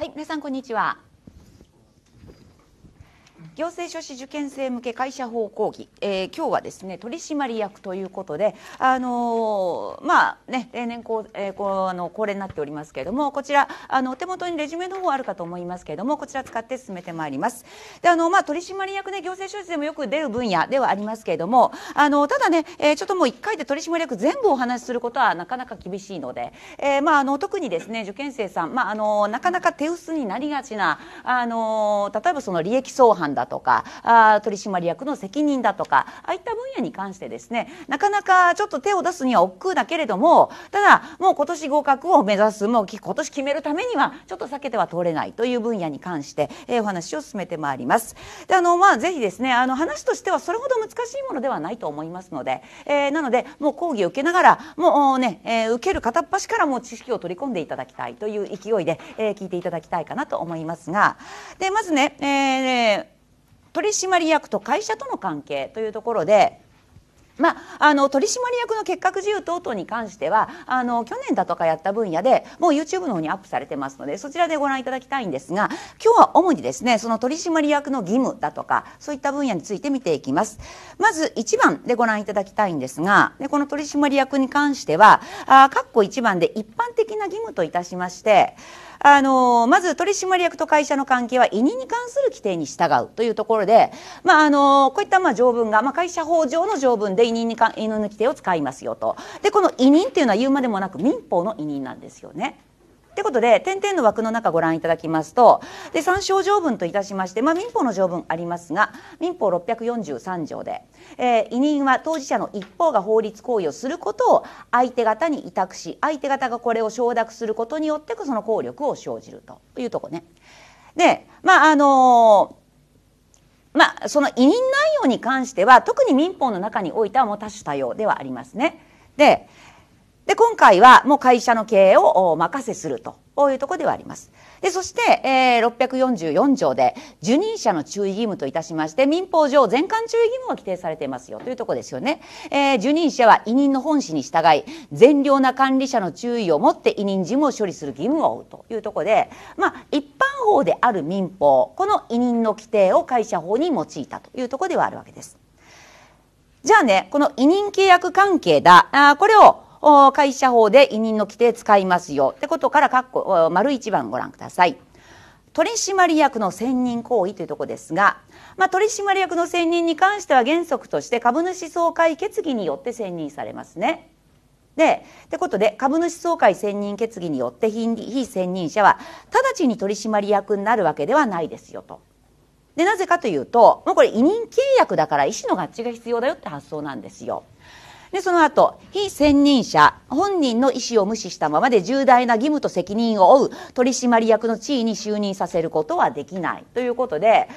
はい、皆さんこんにちは。行政書士受験生向け会社法講義、えー、今日はですね取締役ということで、あのー、まあね例年こう、えー、こうあの恒例になっておりますけれどもこちらあのお手元にレジュメの方あるかと思いますけれどもこちら使って進めてまいります。であのまあ取締役ね行政書士でもよく出る分野ではありますけれども、あのただね、えー、ちょっともう1回で取締役全部お話しすることはなかなか厳しいので、えー、まああの特にですね受験生さんまああのなかなか手薄になりがちなあの例えばその利益相反だとかあ取締役の責任だとかああいった分野に関してですねなかなかちょっと手を出すには億劫だけれどもただもう今年合格を目指すもう今年決めるためにはちょっと避けては通れないという分野に関して、えー、お話を進めてまいります。であのまあ、ぜひですねあの話としてはそれほど難しいものではないと思いますので、えー、なのでもう講義を受けながらもうね、えー、受ける片っ端からもう知識を取り込んでいただきたいという勢いで、えー、聞いていただきたいかなと思いますがでまずね、えー、取締役と会社との関係というところでまあ、あの取締役の結核自由等々に関してはあの去年だとかやった分野でもう YouTube の方にアップされてますのでそちらでご覧いただきたいんですが今日は主にですねその取締役の義務だとかそういった分野について見ていきますまず1番でご覧いただきたいんですがでこの取締役に関してはあ括弧1番で一般的な義務といたしましてあのまず取締役と会社の関係は委任に関する規定に従うというところで、まあ、あのこういったまあ条文が、まあ、会社法上の条文で委任にか委任の規定を使いますよとでこの委任っていうのは言うまでもなく民法の委任なんですよね。ということで点々の枠の中ご覧いただきますとで参照条文といたしまして、まあ、民法の条文ありますが民法643条で、えー、委任は当事者の一方が法律行為をすることを相手方に委託し相手方がこれを承諾することによってその効力を生じるというとこね。でまああのーまあ、その委任内容に関しては特に民法の中においてはもう多種多様ではありますね。でで、今回はもう会社の経営をお任せするというところではあります。で、そして、えー、644条で、受任者の注意義務といたしまして、民法上全館注意義務が規定されていますよというところですよね。えー、受任者は委任の本旨に従い、善良な管理者の注意をもって委任事務を処理する義務を負うというところで、まあ、一般法である民法、この委任の規定を会社法に用いたというところではあるわけです。じゃあね、この委任契約関係だ、あこれを会社法で委任の規定使いますよってことから括弧丸一番ご覧ください。取締役の選任行為というところですが、まあ、取締役の選任に関しては原則として株主総会決議によって選任されますね。でってことで株主総会選任決議によって非選任者は直ちに取締役になるわけではないですよと。でなぜかというともうこれ委任契約だから意思の合致が必要だよって発想なんですよ。でその後非専任者本人の意思を無視したままで重大な義務と責任を負う取締役の地位に就任させることはできないということで例え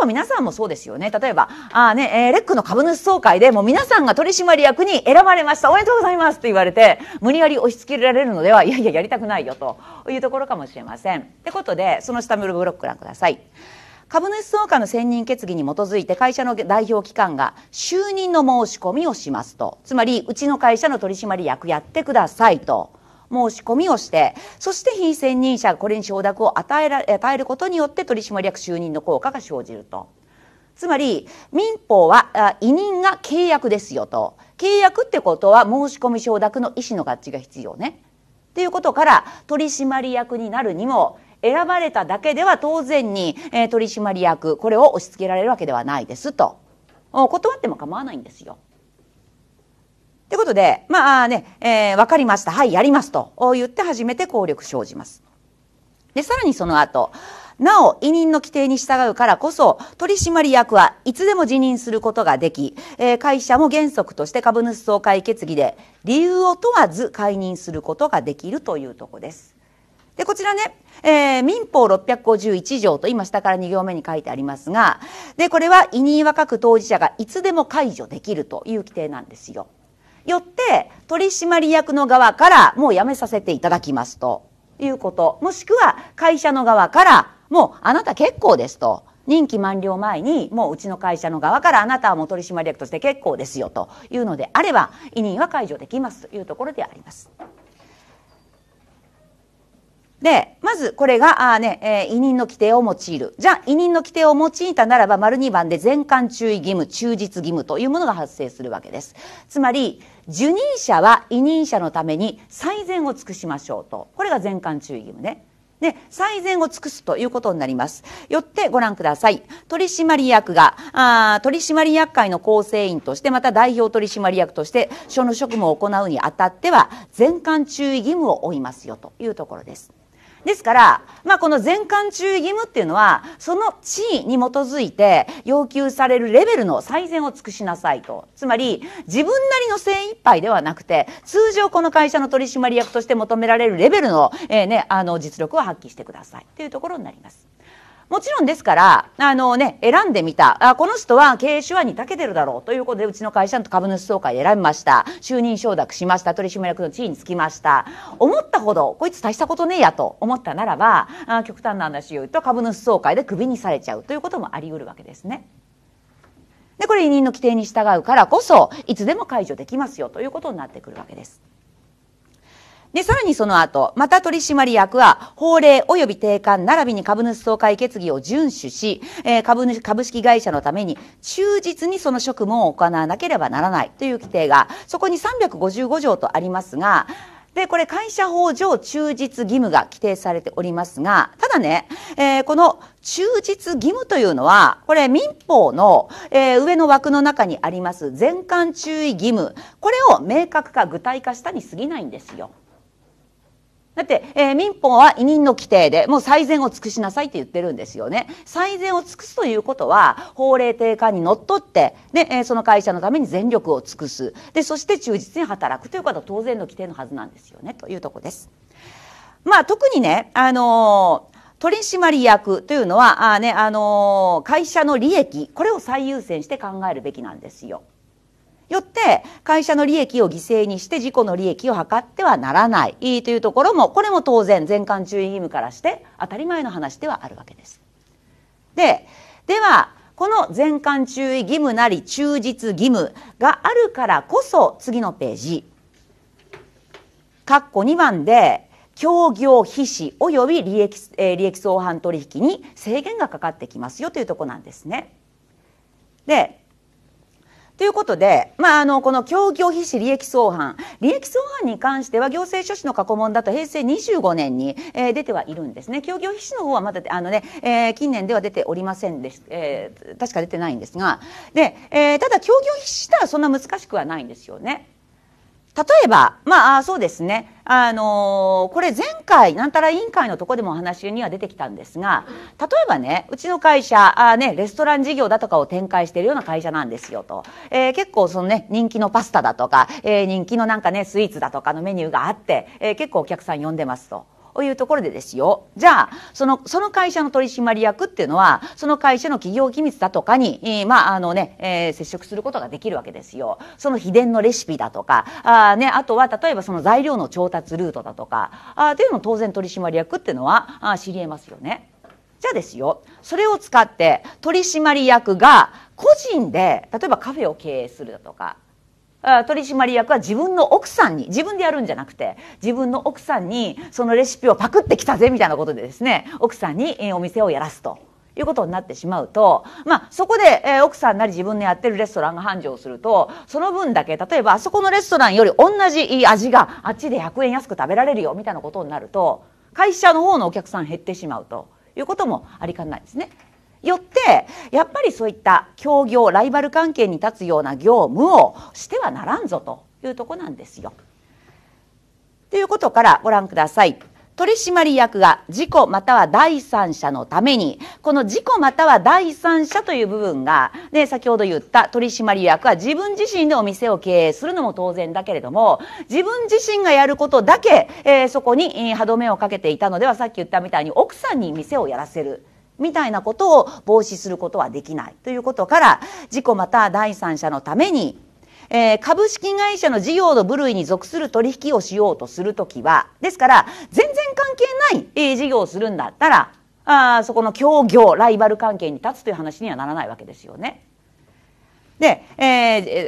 ば皆さんもそうですよね例えばあ、ねえー、レックの株主総会でもう皆さんが取締役に選ばれましたおめでとうございますと言われて無理やり押し付けられるのではいやいややりたくないよというところかもしれません。ってことでその下のブロックご覧ください。株主総会の選任決議に基づいて会社の代表機関が就任の申し込みをしますとつまりうちの会社の取締役やってくださいと申し込みをしてそして非選任者がこれに承諾を与えら与えることによって取締役就任の効果が生じると。つまり民法は委任が契約ですよと契約ってことは申し込み承諾の意思の合致が必要ね。っていうことから取締役になるにも選ばれただけでは当然に、えー、取締役これを押し付けられるわけではないですと断っても構わないんですよ。ということで、まあね、えー、わかりました。はい、やります。と言って初めて効力生じます。で、さらにその後、なお、委任の規定に従うからこそ、取締役はいつでも辞任することができ、えー、会社も原則として株主総会決議で、理由を問わず解任することができるというとこです。でこちらね、えー、民法651条と今下から2行目に書いてありますがでこれは委任は各当事者がいつでも解除できるという規定なんですよ。よって取締役の側からもう辞めさせていただきますということもしくは会社の側からもうあなた結構ですと任期満了前にもううちの会社の側からあなたはもう取締役として結構ですよというのであれば委任は解除できますというところであります。で、まずこれが、あね、えー、委任の規定を用いる。じゃあ、委任の規定を用いたならば、丸2番で全館注意義務、忠実義務というものが発生するわけです。つまり、受任者は委任者のために最善を尽くしましょうと。これが全館注意義務ね。で、最善を尽くすということになります。よってご覧ください。取締役が、あ取締役会の構成員として、また代表取締役として、所の職務を行うにあたっては、全館注意義務を負いますよというところです。ですから、まあ、この全館注意義務っていうのはその地位に基づいて要求されるレベルの最善を尽くしなさいとつまり自分なりの精一杯ではなくて通常この会社の取締役として求められるレベルの,、えーね、あの実力を発揮してくださいというところになります。もちろんですから、あのね、選んでみた。あこの人は経営手腕に長けてるだろうということで、うちの会社の株主総会選びました。就任承諾しました。取締役の地位につきました。思ったほど、こいつ大したことねえやと思ったならば、あ極端な話を言うと株主総会でクビにされちゃうということもあり得るわけですね。で、これ委任の規定に従うからこそ、いつでも解除できますよということになってくるわけです。で、さらにその後、また取締役は、法令及び定款並びに株主総会決議を遵守し、えー、株主株式会社のために忠実にその職務を行わなければならないという規定が、そこに355条とありますが、で、これ会社法上忠実義務が規定されておりますが、ただね、えー、この忠実義務というのは、これ民法の、えー、上の枠の中にあります全館注意義務、これを明確化、具体化したに過ぎないんですよ。だって、えー、民法は委任の規定で、もう最善を尽くしなさいって言ってるんですよね。最善を尽くすということは、法令定款にのっとって、で、えー、その会社のために全力を尽くす。で、そして忠実に働くということは当然の規定のはずなんですよね、というとこです。まあ、特にね、あのー取締役というのは、あね、あのー、会社の利益、これを最優先して考えるべきなんですよ。よって会社の利益を犠牲にして自己の利益を図ってはならないというところもこれも当然全館注意義務からして当たり前の話ではあるわけです。でではこの全館注意義務なり忠実義務があるからこそ次のページ括弧2番で協業非お及び利益,、え利益相反取引に制限がかかってきますよというとこなんですね。でということで、まあ、あのこの協業必至利益相反利益相反に関しては行政書士の過去問だと平成25年に、えー、出てはいるんですね協業必至の方はまだあのね、えー、近年では出ておりませんでし、えー、確か出てないんですがで、えー、ただ協業費支とはそんな難しくはないんですよね。例えば、まあ、そうですね。あのー、これ前回、なんたら委員会のとこでもお話には出てきたんですが、例えばね、うちの会社、あね、レストラン事業だとかを展開しているような会社なんですよと。えー、結構そのね、人気のパスタだとか、えー、人気のなんかね、スイーツだとかのメニューがあって、え結構お客さん呼んでますと。というところでですよじゃあそのその会社の取締役っていうのはその会社の企業機密だとかに、えー、まああのね、えー、接触することができるわけですよ。その秘伝のレシピだとかあ,、ね、あとは例えばその材料の調達ルートだとかあというのも当然取締役っていうのはあ知り得ますよね。じゃあですよそれを使って取締役が個人で例えばカフェを経営するだとか取締役は自分の奥さんに自分でやるんじゃなくて自分の奥さんにそのレシピをパクってきたぜみたいなことでですね奥さんにお店をやらすと。いうことになってしまうと、まあ、そこで、え奥さんなり自分のやってるレストランが繁盛すると、その分だけ、例えば、あそこのレストランより同じ味があっちで100円安く食べられるよ、みたいなことになると、会社の方のお客さん減ってしまうということもありかないですね。よってやっぱりそういった協業ライバル関係に立つような業務をしてはならんぞというとこなんですよ。ということからご覧ください。取締役が事故または第三者のためにこの事故または第三者という部分がで先ほど言った取締役は自分自身でお店を経営するのも当然だけれども自分自身がやることだけ、えー、そこに歯止めをかけていたのではさっき言ったみたいに奥さんに店をやらせる。みたいなことを防止することはできないということから事故また第三者のためにえー、株式会社の事業の部類に属する取引をしようとするときは、ですから、全然関係ない、えー、事業をするんだったら、あそこの協業、ライバル関係に立つという話にはならないわけですよね。で、え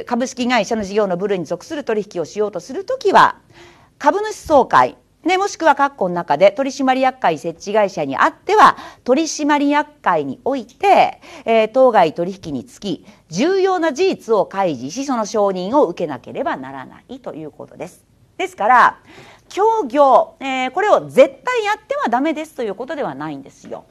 ー、株式会社の事業の部類に属する取引をしようとするときは、株主総会、ね、もしくは括弧の中で取締役会設置会社にあっては取締役会において、えー、当該取引につき重要な事実を開示しその承認を受けなければならないということです。ですから協業、えー、これを絶対やってはダメですということではないんですよ。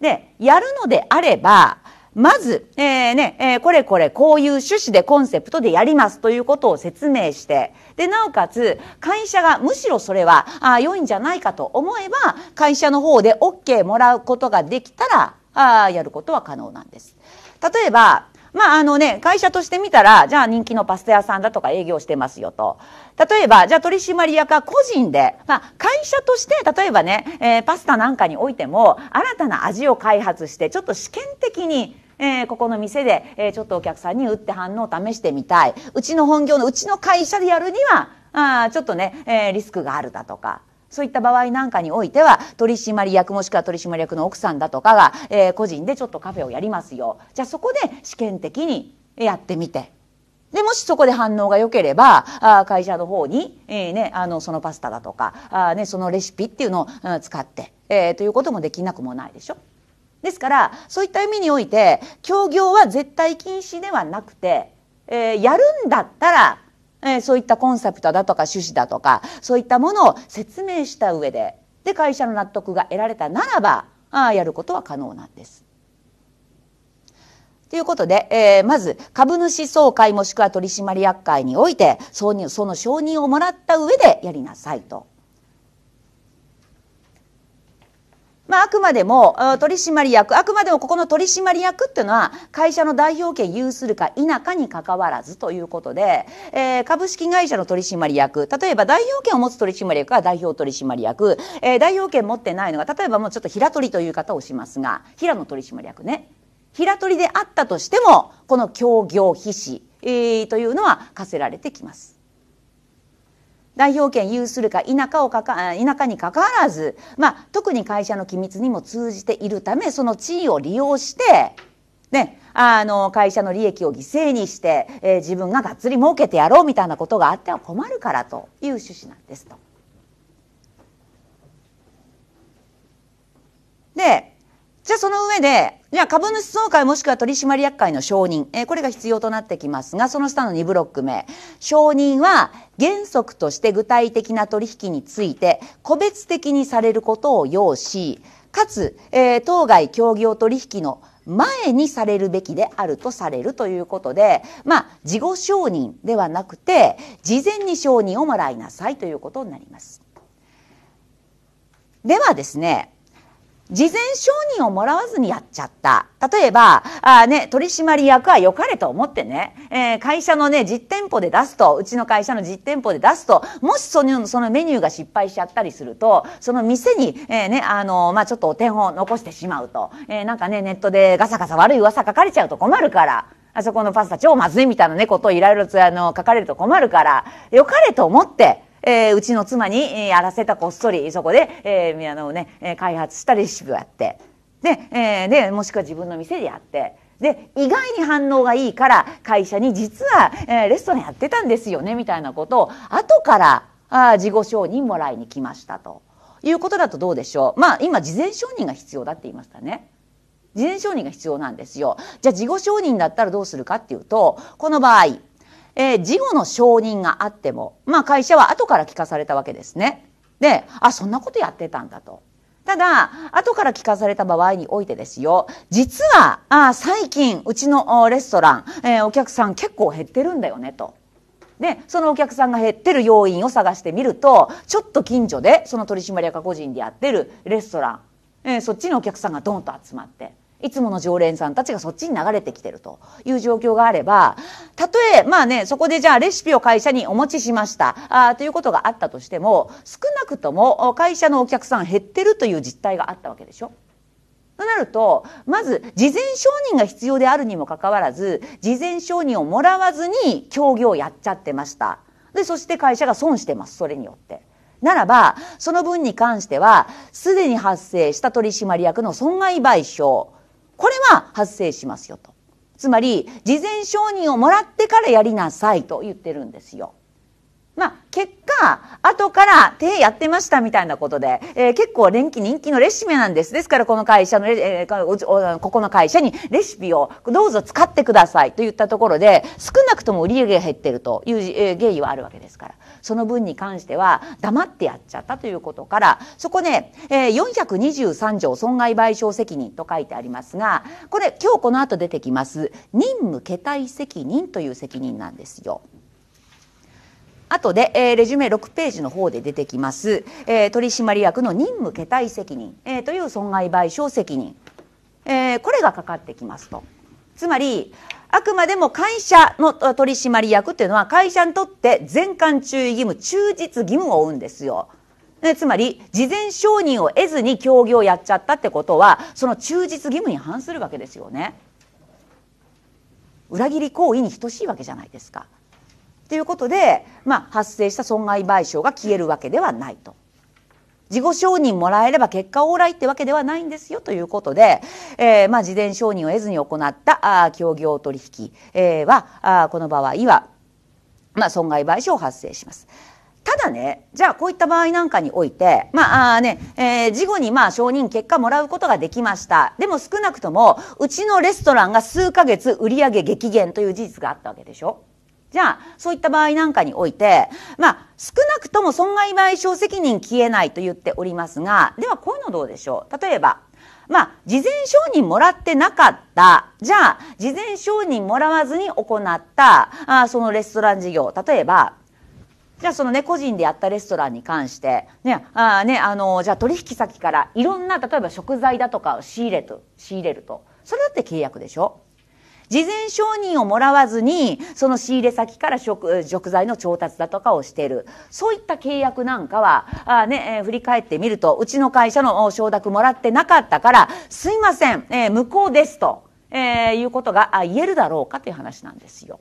でやるのであればまず、えー、ね、えー、これこれこういう趣旨でコンセプトでやりますということを説明して、で、なおかつ、会社がむしろそれは、あ良いんじゃないかと思えば、会社の方で OK もらうことができたら、あやることは可能なんです。例えば、まあ、あのね、会社としてみたら、じゃあ人気のパスタ屋さんだとか営業してますよと。例えば、じゃあ取締役は個人で、まあ、会社として、例えばね、えー、パスタなんかにおいても、新たな味を開発して、ちょっと試験的に、えー、ここの店で、えー、ちょっとお客さんに打って反応を試してみたい。うちの本業のうちの会社でやるには、あちょっとね、えー、リスクがあるだとか。そういった場合なんかにおいては、取締役もしくは取締役の奥さんだとかが、えー、個人でちょっとカフェをやりますよ。じゃあそこで試験的にやってみて。で、もしそこで反応が良ければ、あ会社の方に、えー、ね、あの、そのパスタだとか、あね、そのレシピっていうのを、使って、えー、ということもできなくもないでしょ。ですからそういった意味において協業は絶対禁止ではなくて、えー、やるんだったら、えー、そういったコンセプトだとか趣旨だとかそういったものを説明した上でで会社の納得が得られたならばあやることは可能なんです。ということで、えー、まず株主総会もしくは取締役会においてその承認をもらった上でやりなさいと。まあ、あくまでも取締役あくまでもここの取締役っていうのは会社の代表権有するか否かにかかわらずということで、えー、株式会社の取締役例えば代表権を持つ取締役は代表取締役、えー、代表権持ってないのが例えばもうちょっと平取りという方をしますが平の取締役ね平取であったとしてもこの協業費至、えー、というのは課せられてきます。代表権有するか否かをかか否かにかかわらず、まあ、特に会社の機密にも通じているためその地位を利用して、ね、あの会社の利益を犠牲にして、えー、自分ががっつり儲けてやろうみたいなことがあっては困るからという趣旨なんですと。でじゃあその上で、じゃあ株主総会もしくは取締役会の承認、えー、これが必要となってきますが、その下の2ブロック目、承認は原則として具体的な取引について個別的にされることを要し、かつ、えー、当該協業取引の前にされるべきであるとされるということで、まあ、事後承認ではなくて、事前に承認をもらいなさいということになります。ではですね、事前承認をもらわずにやっちゃった。例えば、あね、取締役は良かれと思ってね、えー、会社のね、実店舗で出すと、うちの会社の実店舗で出すと、もしそのそのメニューが失敗しちゃったりすると、その店に、えー、ね、あの、まあ、ちょっとお手本を残してしまうと、えー、なんかね、ネットでガサガサ悪い噂書かれちゃうと困るから、あそこのパスタ超まずいみたいなね、ことをいろいろあの、書かれると困るから、良かれと思って、えー、うちの妻にやらせたこっそり、そこで、えー、あのね、開発したレシピをやって、で、えー、で、もしくは自分の店でやって、で、意外に反応がいいから、会社に実は、えー、レストランやってたんですよね、みたいなことを、後から、あ自己承認もらいに来ましたと。いうことだとどうでしょう。まあ、今、事前承認が必要だって言いましたね。事前承認が必要なんですよ。じゃあ、事後承認だったらどうするかっていうと、この場合、えー、事後の承認があっても、まあ会社は後から聞かされたわけですね。で、あ、そんなことやってたんだと。ただ、後から聞かされた場合においてですよ、実は、あ最近、うちのレストラン、えー、お客さん結構減ってるんだよね、と。で、そのお客さんが減ってる要因を探してみると、ちょっと近所で、その取締役個人でやってるレストラン、えー、そっちにお客さんがドンと集まって。いつもの常連さんたちがそっちに流れてきてるという状況があれば、たとえ、まあね、そこでじゃあレシピを会社にお持ちしました、あということがあったとしても、少なくとも会社のお客さん減ってるという実態があったわけでしょ。となると、まず、事前承認が必要であるにもかかわらず、事前承認をもらわずに協業をやっちゃってました。で、そして会社が損してます、それによって。ならば、その分に関しては、すでに発生した取締役の損害賠償、これは発生しますよと。つまり事前承認をもらってからやりなさいと言ってるんですよ。まあ、結果、後から手やってましたみたいなことで、えー、結構連機人気のレシピなんです。ですから、この会社のレ、えー、ここの会社にレシピをどうぞ使ってくださいと言ったところで、少なくとも売り上げが減ってるという、えー、経緯はあるわけですから、その分に関しては黙ってやっちゃったということから、そこね、えー、423条損害賠償責任と書いてありますが、これ今日この後出てきます、任務携帯責任という責任なんですよ。後で、えー、レジュメ6ページの方で出てきます、えー、取締役の任務たい責任、えー、という損害賠償責任、えー、これがかかってきますと。つまりあくまでも会社の取締役っていうのは会社にとって全館注意義務忠実義務を負うんですよ。つまり事前承認を得ずに協業をやっちゃったってことはその忠実義務に反するわけですよね。裏切り行為に等しいわけじゃないですか。っていうことで、まあ、発生した損害賠償が消えるわけではないと。自己承認もらえれば結果オーライってわけではないんですよということで、えー、まあ、事前承認を得ずに行ったあ協業取引、えはあこの場合は、まあ、損害賠償を発生します。ただね、じゃあこういった場合なんかにおいて、まあね、えー、事後にまあ承認結果もらうことができました。でも少なくとも、うちのレストランが数ヶ月売上激減という事実があったわけでしょ。じゃあ、そういった場合なんかにおいて、まあ、少なくとも損害賠償責任消えないと言っておりますが、ではこういうのどうでしょう例えば、まあ、事前承認もらってなかった。じゃあ、事前承認もらわずに行った、あそのレストラン事業。例えば、じゃあそのね、個人でやったレストランに関して、ね、あね、あの、じゃあ取引先からいろんな、例えば食材だとかを仕入れと、仕入れると。それだって契約でしょ事前承認をもらわずにその仕入れ先から食食材の調達だとかをしているそういった契約なんかはあ、ねえ振り返ってみるとうちの会社の承諾もらってなかったからすいません、えー、無効ですと、えー、いうことが言えるだろうかという話なんですよ。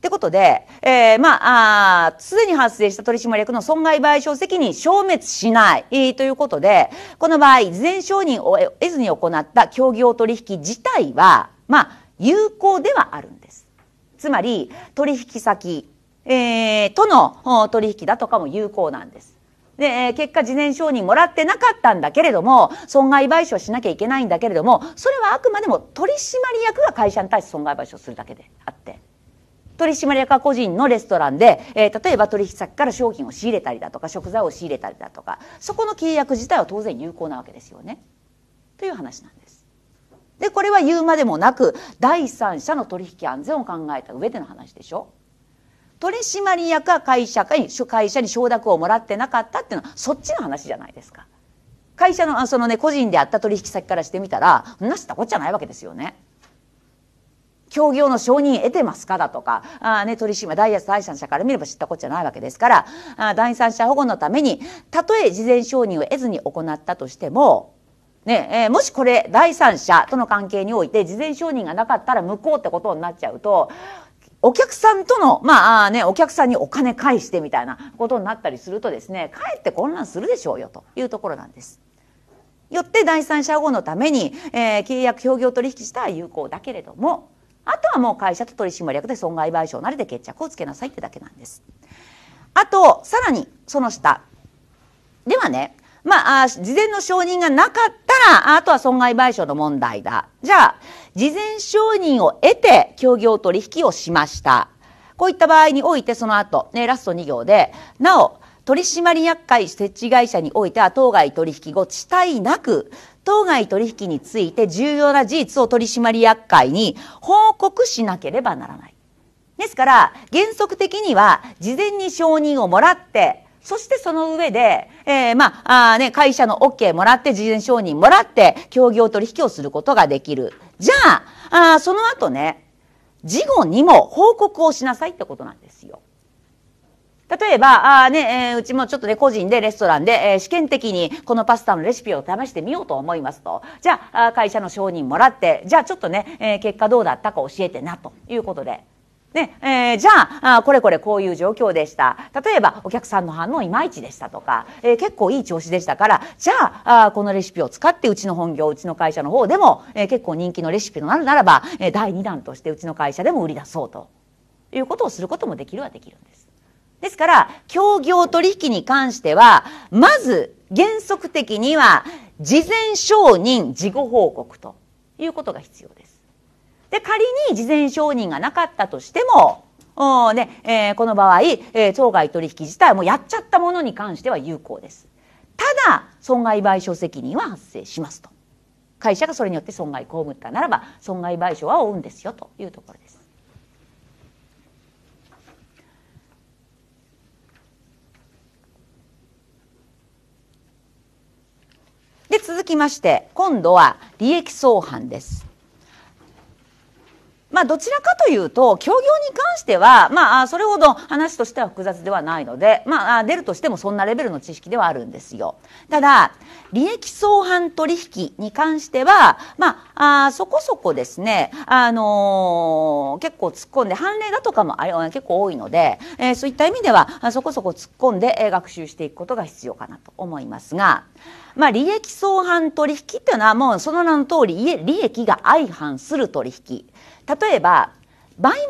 ってことで、えー、まあ、すでに発生した取締役の損害賠償責任消滅しない、ということで、この場合、事前承認を得ずに行った協業取引自体は、まあ、有効ではあるんです。つまり、取引先、えー、との取引だとかも有効なんです。で、結果、事前承認もらってなかったんだけれども、損害賠償しなきゃいけないんだけれども、それはあくまでも取締役が会社に対して損害賠償するだけであって。取締役個人のレストランで、えー、例えば取引先から商品を仕入れたりだとか食材を仕入れたりだとかそこの契約自体は当然有効なわけですよねという話なんです。でこれは言うまでもなく第三者の取引安全を考えた上での話でしょ。取締役は会社に会社に承諾をもらってなかったっていうのはそっちの話じゃないですか。会社のそのね個人であった取引先からしてみたらなしたこっちゃないわけですよね。協業の承認得てますかだとか、あね、取締役第三者から見れば知ったこっちゃないわけですから、あ第三者保護のために、たとえ事前承認を得ずに行ったとしても、ねえー、もしこれ第三者との関係において事前承認がなかったら無効ってことになっちゃうとお客さんとの、まあね、お客さんにお金返してみたいなことになったりするとですね、かえって混乱するでしょうよというところなんです。よって第三者保護のために、えー、契約協業取引したら有効だけれども、あとはもう会社と取締役で損害賠償なりで決着をつけなさいってだけなんです。あと、さらに、その下。ではね、まあ、事前の承認がなかったら、あとは損害賠償の問題だ。じゃあ、事前承認を得て、協業取引をしました。こういった場合において、その後、ね、ラスト2行で、なお、取締役会設置会社においては当該取引後、遅滞なく、当該取引について重要な事実を取締役会に報告しなければならない。ですから、原則的には事前に承認をもらって、そしてその上で、えー、まあ、ね、会社の OK もらって、事前承認もらって、協業取引をすることができる。じゃあ、あその後ね、事後にも報告をしなさいってことなんです。例えば、あね、えー、うちもちょっとね、個人でレストランで、えー、試験的にこのパスタのレシピを試してみようと思いますと。じゃあ、会社の承認もらって、じゃあちょっとね、えー、結果どうだったか教えてな、ということで。ね、えー、じゃああ、これこれこういう状況でした。例えば、お客さんの反応いまいちでしたとか、えー、結構いい調子でしたから、じゃああ、このレシピを使って、うちの本業、うちの会社の方でも、えー、結構人気のレシピのなるならば、えー、第2弾としてうちの会社でも売り出そうということをすることもできるはできるんです。ですから、協業取引に関しては、まず原則的には、事前承認、事後報告ということが必要です。で、仮に事前承認がなかったとしても、おねえー、この場合、えー、当該取引自体もやっちゃったものに関しては有効です。ただ、損害賠償責任は発生しますと。会社がそれによって損害被ったならば、損害賠償は負うんですよというところです。で続きまして今度は利益相反ですまあ、どちらかというと、協業に関しては、まあ、それほど話としては複雑ではないので、まあ、出るとしてもそんなレベルの知識ではあるんですよ。ただ、利益相反取引に関しては、まあ、あそこそこですね、あのー、結構突っ込んで、判例だとかもあれ結構多いので、えー、そういった意味では、そこそこ突っ込んで、え学習していくことが必要かなと思いますが、まあ、利益相反取引っていうのはもうその名の通り利益が相反する取引例えば売買契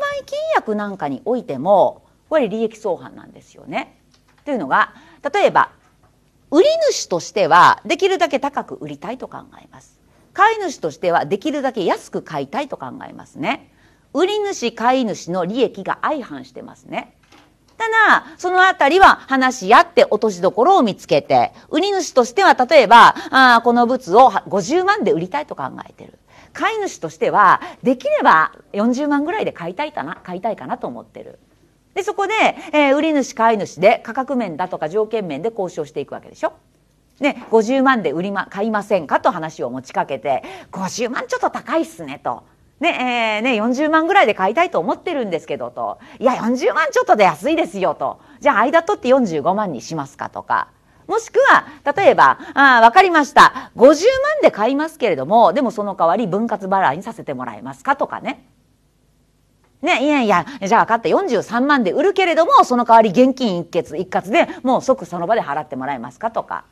約なんかにおいてもこれ利益相反なんですよね。というのが例えば売り主としてはできるだけ高く売りたいと考えます。買い主としてはできるだけ安く買いたいと考えますね。売り主買い主の利益が相反してますね。ただ、そのあたりは話し合って落としどころを見つけて、売り主としては例えば、あこの物を50万で売りたいと考えてる。飼い主としてはできれば40万ぐらいで買いたいかな買いたいかなと思ってる。でそこで、えー、売り主買い主で価格面だとか条件面で交渉していくわけでしょ。ね、50万で売り、ま、買いませんかと話を持ちかけて50万ちょっと高いっすねと。ねえー、ね40万ぐらいで買いたいと思ってるんですけどといや40万ちょっとで安いですよとじゃあ間取って45万にしますかとかもしくは、例えば、ああ、わかりました。50万で買いますけれども、でもその代わり分割払いにさせてもらえますかとかね。ね、いやいや、じゃあ分かった43万で売るけれども、その代わり現金一括、一括でもう即その場で払ってもらえますかとか。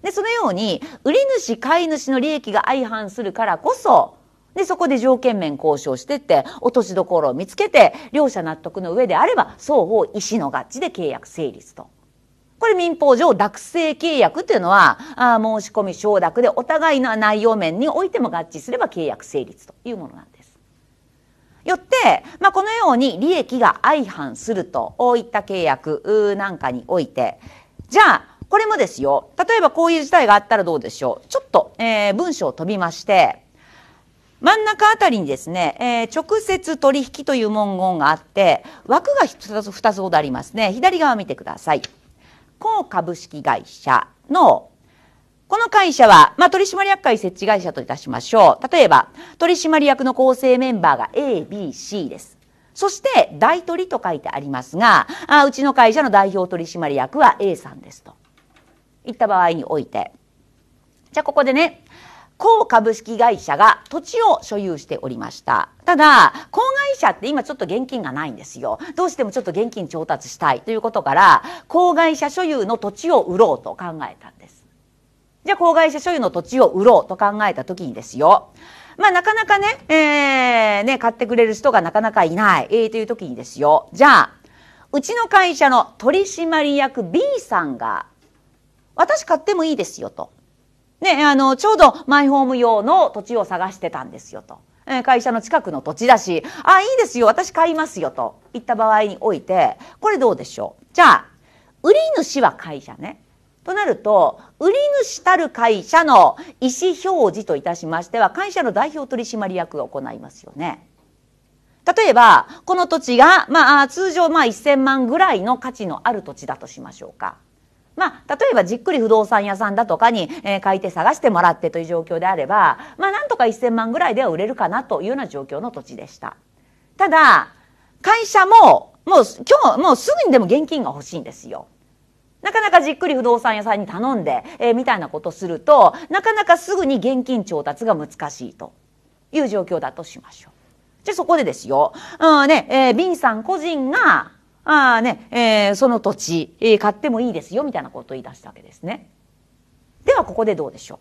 で、そのように、売り主、買い主の利益が相反するからこそ、で、そこで条件面交渉してって、落としどころを見つけて、両者納得の上であれば、双方意思の合致で契約成立と。これ民法上、落成契約というのは、あ申し込み承諾でお互いの内容面においても合致すれば契約成立というものなんです。よって、まあ、このように利益が相反するといった契約なんかにおいて、じゃあ、これもですよ、例えばこういう事態があったらどうでしょう。ちょっと、えー、文章を飛びまして、真ん中あたりにですね、えー、直接取引という文言があって、枠が2つほどありますね。左側見てください。興株式会社のこの会社は、まあ、取締役会設置会社といたしましょう。例えば、取締役の構成メンバーが A、B、C です。そして、大取りと書いてありますが、あうちの会社の代表取締役は A さんですと。いった場合において。じゃあ、ここでね、高株式会社が土地を所有しておりました。ただ、高会社って今ちょっと現金がないんですよ。どうしてもちょっと現金調達したいということから、高会社所有の土地を売ろうと考えたんです。じゃあ、高会社所有の土地を売ろうと考えた時にですよ。まあ、なかなかね、えー、ね、買ってくれる人がなかなかいない、えー、という時にですよ。じゃあ、うちの会社の取締役 B さんが、私買ってもいいですよと。ね、あの、ちょうどマイホーム用の土地を探してたんですよと。会社の近くの土地だし、あ、いいですよ、私買いますよと言った場合において、これどうでしょうじゃあ、売り主は会社ね。となると、売り主たる会社の意思表示といたしましては、会社の代表取締役を行いますよね。例えば、この土地が、まあ、通常、まあ、1000万ぐらいの価値のある土地だとしましょうか。まあ、例えばじっくり不動産屋さんだとかに、えー、買い手探してもらってという状況であれば、まあ、なんとか1000万ぐらいでは売れるかなというような状況の土地でした。ただ、会社も、もう今日、もうすぐにでも現金が欲しいんですよ。なかなかじっくり不動産屋さんに頼んで、えー、みたいなことすると、なかなかすぐに現金調達が難しいという状況だとしましょう。じゃあそこでですよ。うんね、えー、B さん個人があね、えー、その土地、えー、買ってもいいですよみたいなことを言い出したわけですね。ではここでどうでしょ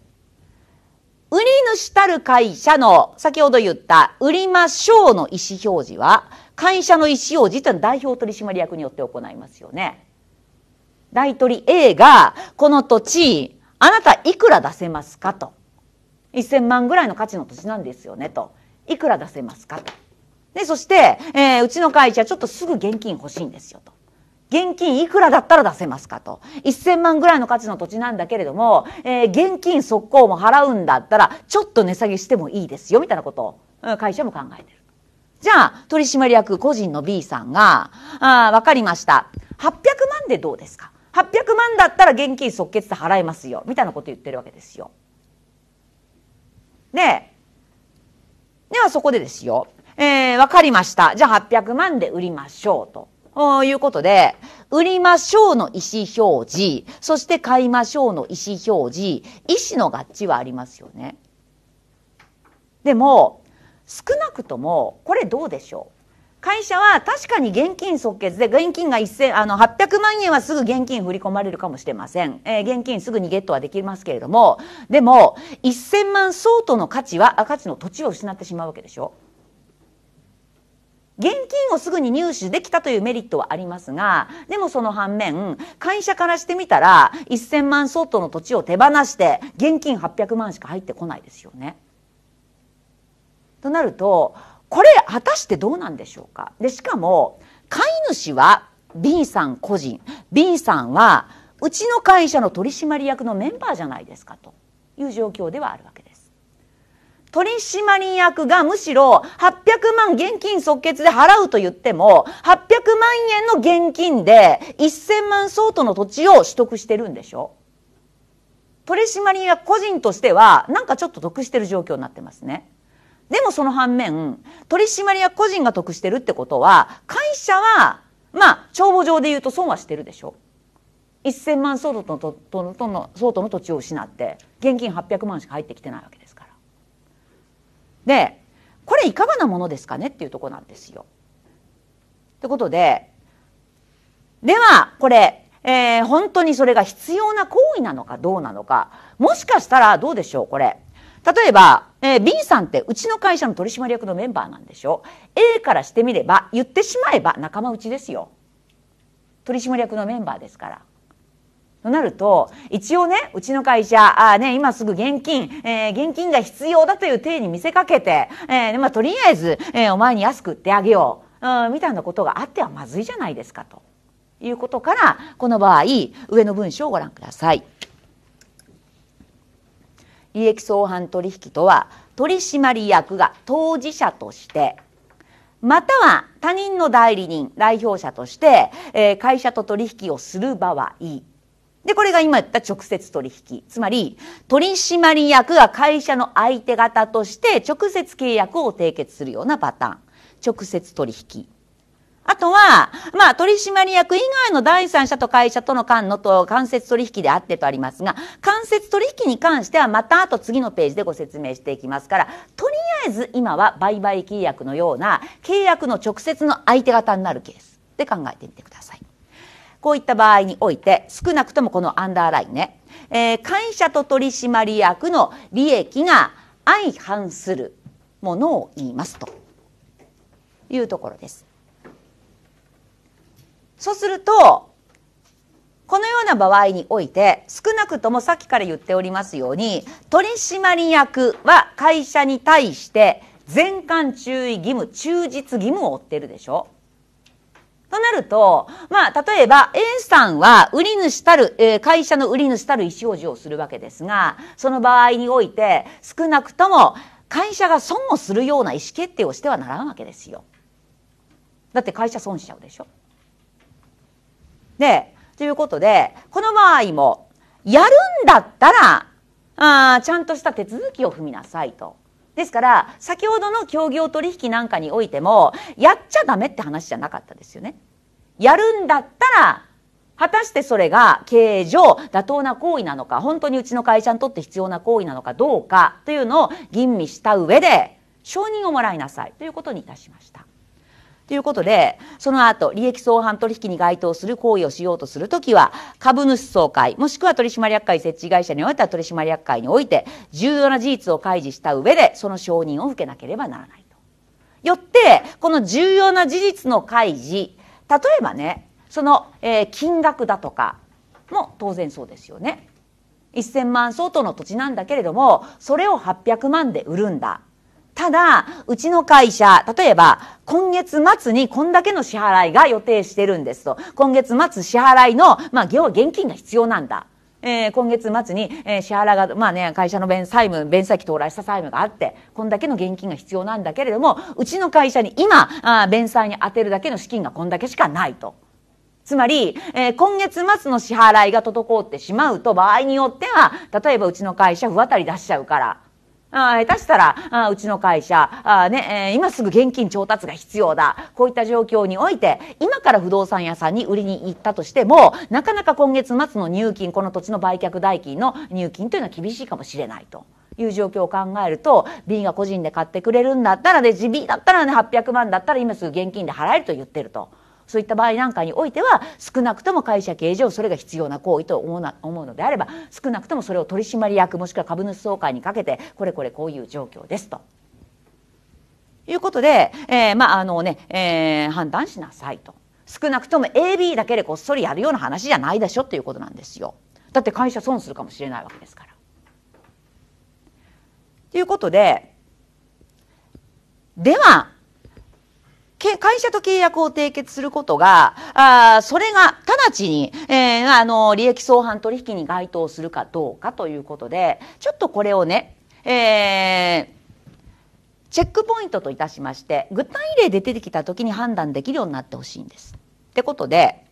う。売り主たる会社の、先ほど言った、売りましょうの意思表示は、会社の意思表示というのは代表取締役によって行いますよね。大取 A が、この土地、あなたいくら出せますかと。1000万ぐらいの価値の土地なんですよねと。いくら出せますかと。で、そして、えー、うちの会社ちょっとすぐ現金欲しいんですよと。現金いくらだったら出せますかと。1000万ぐらいの価値の土地なんだけれども、えー、現金速攻も払うんだったら、ちょっと値下げしてもいいですよ、みたいなことを、会社も考えてる。じゃあ、取締役個人の B さんが、あわかりました。800万でどうですか ?800 万だったら現金即決で払えますよ、みたいなこと言ってるわけですよ。で、ではそこでですよ。えー、わかりました。じゃあ800万で売りましょうと。いうことで、売りましょうの意思表示、そして買いましょうの意思表示、意思の合致はありますよね。でも、少なくとも、これどうでしょう会社は確かに現金即決で、現金が一千、あの、800万円はすぐ現金振り込まれるかもしれません。えー、現金すぐにゲットはできますけれども、でも、1000万相当の価値は、価値の土地を失ってしまうわけでしょ。現金をすぐに入手できたというメリットはありますが、でもその反面、会社からしてみたら、1000万相当の土地を手放して、現金800万しか入ってこないですよね。となると、これ果たしてどうなんでしょうか。で、しかも、飼い主は B さん個人、B さんは、うちの会社の取締役のメンバーじゃないですかという状況ではあるわけです。取締役がむしろ800万現金即決で払うと言っても、800万円の現金で1000万相当の土地を取得してるんでしょ取締役個人としては、なんかちょっと得してる状況になってますね。でもその反面、取締役個人が得してるってことは、会社は、まあ、帳簿上で言うと損はしてるでしょ1000万相当の相当の土地を失って、現金800万しか入ってきてないわけ。でこれいかがなものですかねっていうとこなんですよ。ってことでではこれ、えー、本当にそれが必要な行為なのかどうなのかもしかしたらどうでしょうこれ。例えば、えー、B さんってうちの会社の取締役のメンバーなんでしょ A からしてみれば言ってしまえば仲間内ですよ取締役のメンバーですからとなると、一応ね、うちの会社、あね、今すぐ現金、えー、現金が必要だという体に見せかけて、えー、まあ、とりあえず、えー、お前に安く売ってあげよう、うん、みたいなことがあってはまずいじゃないですか、ということから、この場合、上の文章をご覧ください。利益相反取引とは、取締役が当事者として、または他人の代理人、代表者として、えー、会社と取引をする場合、で、これが今言った直接取引。つまり、取締役が会社の相手方として直接契約を締結するようなパターン。直接取引。あとは、まあ、取締役以外の第三者と会社との間のと、間接取引であってとありますが、間接取引に関してはまた後次のページでご説明していきますから、とりあえず今は売買契約のような契約の直接の相手方になるケースで考えてみてください。こういった場合において、少なくともこのアンダーラインね、えー、会社と取締役の利益が相反するものを言いますというところです。そうすると、このような場合において、少なくともさっきから言っておりますように、取締役は会社に対して、全館注意義務、忠実義務を負ってるでしょ。となると、まあ、例えば A さんは売り主たる、えー、会社の売り主たる意思表示をするわけですが、その場合において少なくとも会社が損をするような意思決定をしてはならんわけですよ。だって会社損しちゃうでしょ。で、ということで、この場合も、やるんだったら、あちゃんとした手続きを踏みなさいと。ですから先ほどの協業取引なんかにおいてもやっちゃダメって話じゃなかったですよね。やるんだったら果たしてそれが経営上妥当な行為なのか本当にうちの会社にとって必要な行為なのかどうかというのを吟味した上で承認をもらいなさいということにいたしました。ということで、その後、利益相反取引に該当する行為をしようとするときは、株主総会、もしくは取締役会設置会社においては取締役会において、重要な事実を開示した上で、その承認を受けなければならない。よって、この重要な事実の開示、例えばね、その、えー、金額だとかも当然そうですよね。1000万相当の土地なんだけれども、それを800万で売るんだ。ただ、うちの会社、例えば、今月末にこんだけの支払いが予定してるんですと。今月末支払いの、まあ、現金が必要なんだ。えー、今月末に、えー、支払いが、まあね、会社の弁債務、弁債期到来した債務があって、こんだけの現金が必要なんだけれども、うちの会社に今、あ弁済に充てるだけの資金がこんだけしかないと。つまり、えー、今月末の支払いが滞ってしまうと、場合によっては、例えばうちの会社不渡り出しちゃうから、あ下手したらあうちの会社あ、ねえー、今すぐ現金調達が必要だこういった状況において今から不動産屋さんに売りに行ったとしてもなかなか今月末の入金この土地の売却代金の入金というのは厳しいかもしれないと。いう状況を考えると B が個人で買ってくれるんだったらで B だったらね800万だったら今すぐ現金で払えると言ってると。そういった場合なんかにおいては少なくとも会社経営上それが必要な行為と思うな思うのであれば少なくともそれを取締役もしくは株主総会にかけてこれこれこういう状況ですと。いうことで、えー、まああのね、えー、判断しなさいと。少なくとも AB だけでこっそりやるような話じゃないでしょということなんですよ。だって会社損するかもしれないわけですから。ということででは会社と契約を締結することが、あそれが直ちに、えー、あの、利益相反取引に該当するかどうかということで、ちょっとこれをね、えー、チェックポイントといたしまして具体例で出てきた時に判断できるようになってほしいんです。ってことで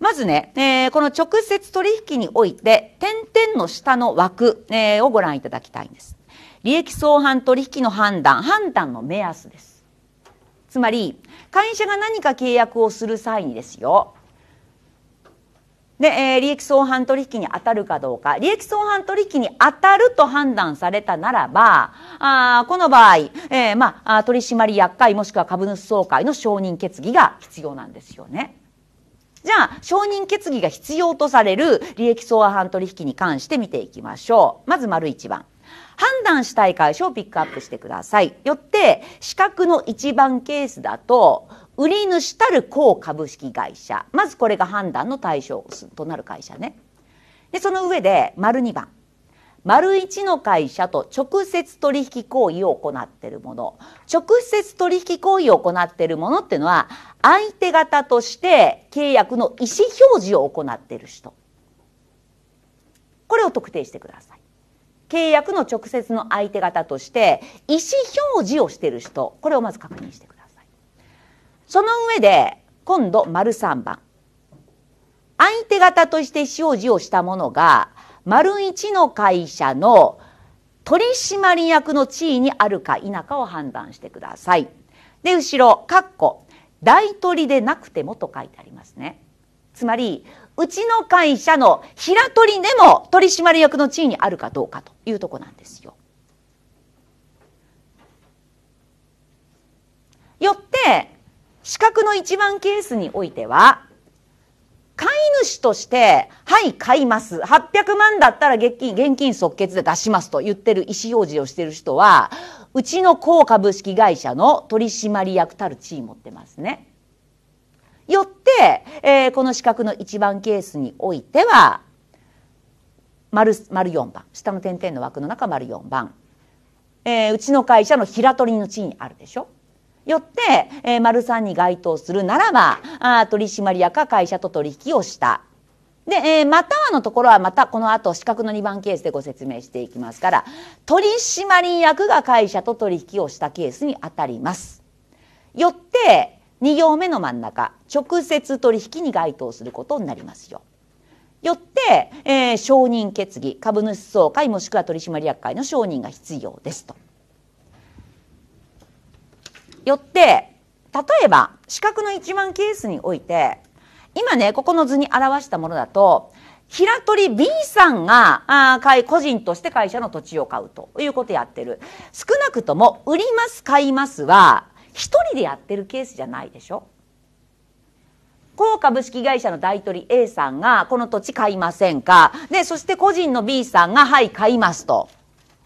まずね、えー、この直接取引において点々の下の枠、えー、をご覧いただきたいんです。利益相反取引の判断判断の目安です。つまり会社が何か契約をする際にですよで、えー、利益相反取引に当たるかどうか、利益相反取引に当たると判断されたならば、あこの場合、えー、まあ、取締役会もしくは株主総会の承認決議が必要なんですよね。じゃあ、承認決議が必要とされる利益相反取引に関して見ていきましょう。まず、丸1番。判断したい会社をピックアップしてください。よって、資格の一番ケースだと、売り主たる高株式会社。まずこれが判断の対象となる会社ね。で、その上で、丸2番。丸一の会社と直接取引行為を行っているもの。直接取引行為を行っているものっていうのは、相手方として契約の意思表示を行っている人。これを特定してください。契約の直接の相手方として意思表示をしている人これをまず確認してくださいその上で今度丸3番相手方として意思表示をしたものが丸1の会社の取締役の地位にあるか否かを判断してくださいで後ろ「括弧大取りでなくても」と書いてありますねつまりうちの会社の平取でも取締役の地位にあるかどうかというとこなんですよ。よって資格の一番ケースにおいては買い主として「はい買います」800万だったら現金現金即決で出しますと言ってる意思表示をしてる人はうちの高株式会社の取締役たる地位持ってますね。よって、えー、この四角の1番ケースにおいては丸丸4番下の点々の枠の中丸4番、えー、うちの会社の平取の地位にあるでしょよって、えー、丸3に該当するならばあ取締役が会社と取引をした。で、えー、またはのところはまたこの後資格の2番ケースでご説明していきますから取締役が会社と取引をしたケースにあたります。よって、2行目の真ん中直接取引に該当することになりますよ。よって、えー、承認決議株主総会もしくは取締役会の承認が必要ですと。よって例えば資格の一番ケースにおいて今ねここの図に表したものだと平取 B さんがあい個人として会社の土地を買うということやってる少なくとも売ります買いますは一人でやってるケースじゃないでしょ高株式会社の大取り A さんがこの土地買いませんかで、そして個人の B さんがはい買いますと。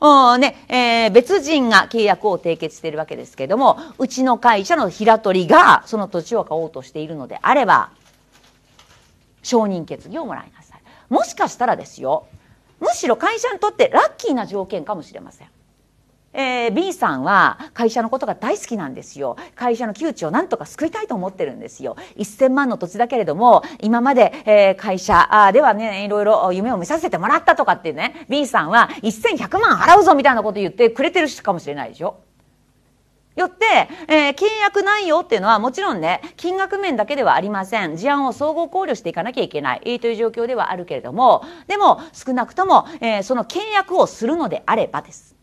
うんね、えー、別人が契約を締結しているわけですけれども、うちの会社の平取がその土地を買おうとしているのであれば、承認決議をもらいなさい。もしかしたらですよ、むしろ会社にとってラッキーな条件かもしれません。えー、B さんは会社のことが大好きなんですよ会社の窮地をなんとか救いたいと思ってるんですよ1000万の土地だけれども今まで、えー、会社ではねいろいろ夢を見させてもらったとかってね B さんは1100万払うぞみたいなこと言ってくれてる人かもしれないでしょよって、えー、契約内容っていうのはもちろんね、金額面だけではありません。事案を総合考慮していかなきゃいけない、えー、という状況ではあるけれども、でも少なくとも、えー、その契約をするのであればです。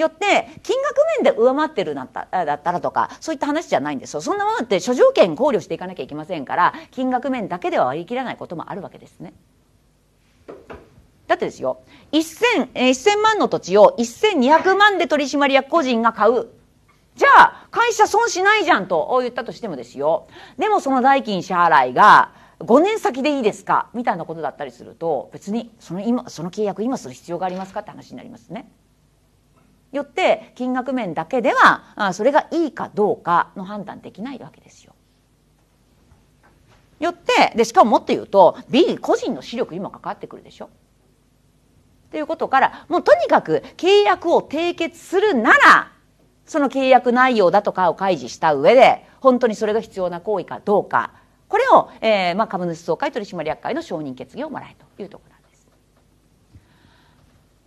よって金額面で上回ってるだっただったらとかそういった話じゃないんですよそんなものって諸条件考慮していかなきゃいけませんから金額面だけでは割り切らないこともあるわけですね。だってですよ 1000, 1000万の土地を1200万で取締役個人が買うじゃあ会社損しないじゃんと言ったとしてもですよでもその代金支払いが5年先でいいですかみたいなことだったりすると別にその今その契約今する必要がありますかって話になりますね。よって金額面だけではそれがいいかどうかの判断できないわけですよ。よってでしかももっと言うと B 個人の視力にも関わってくるでしょ。ということからもうとにかく契約を締結するならその契約内容だとかを開示した上で本当にそれが必要な行為かどうかこれを、えーまあ、株主総会取締役会の承認決議をもらえというところなんです。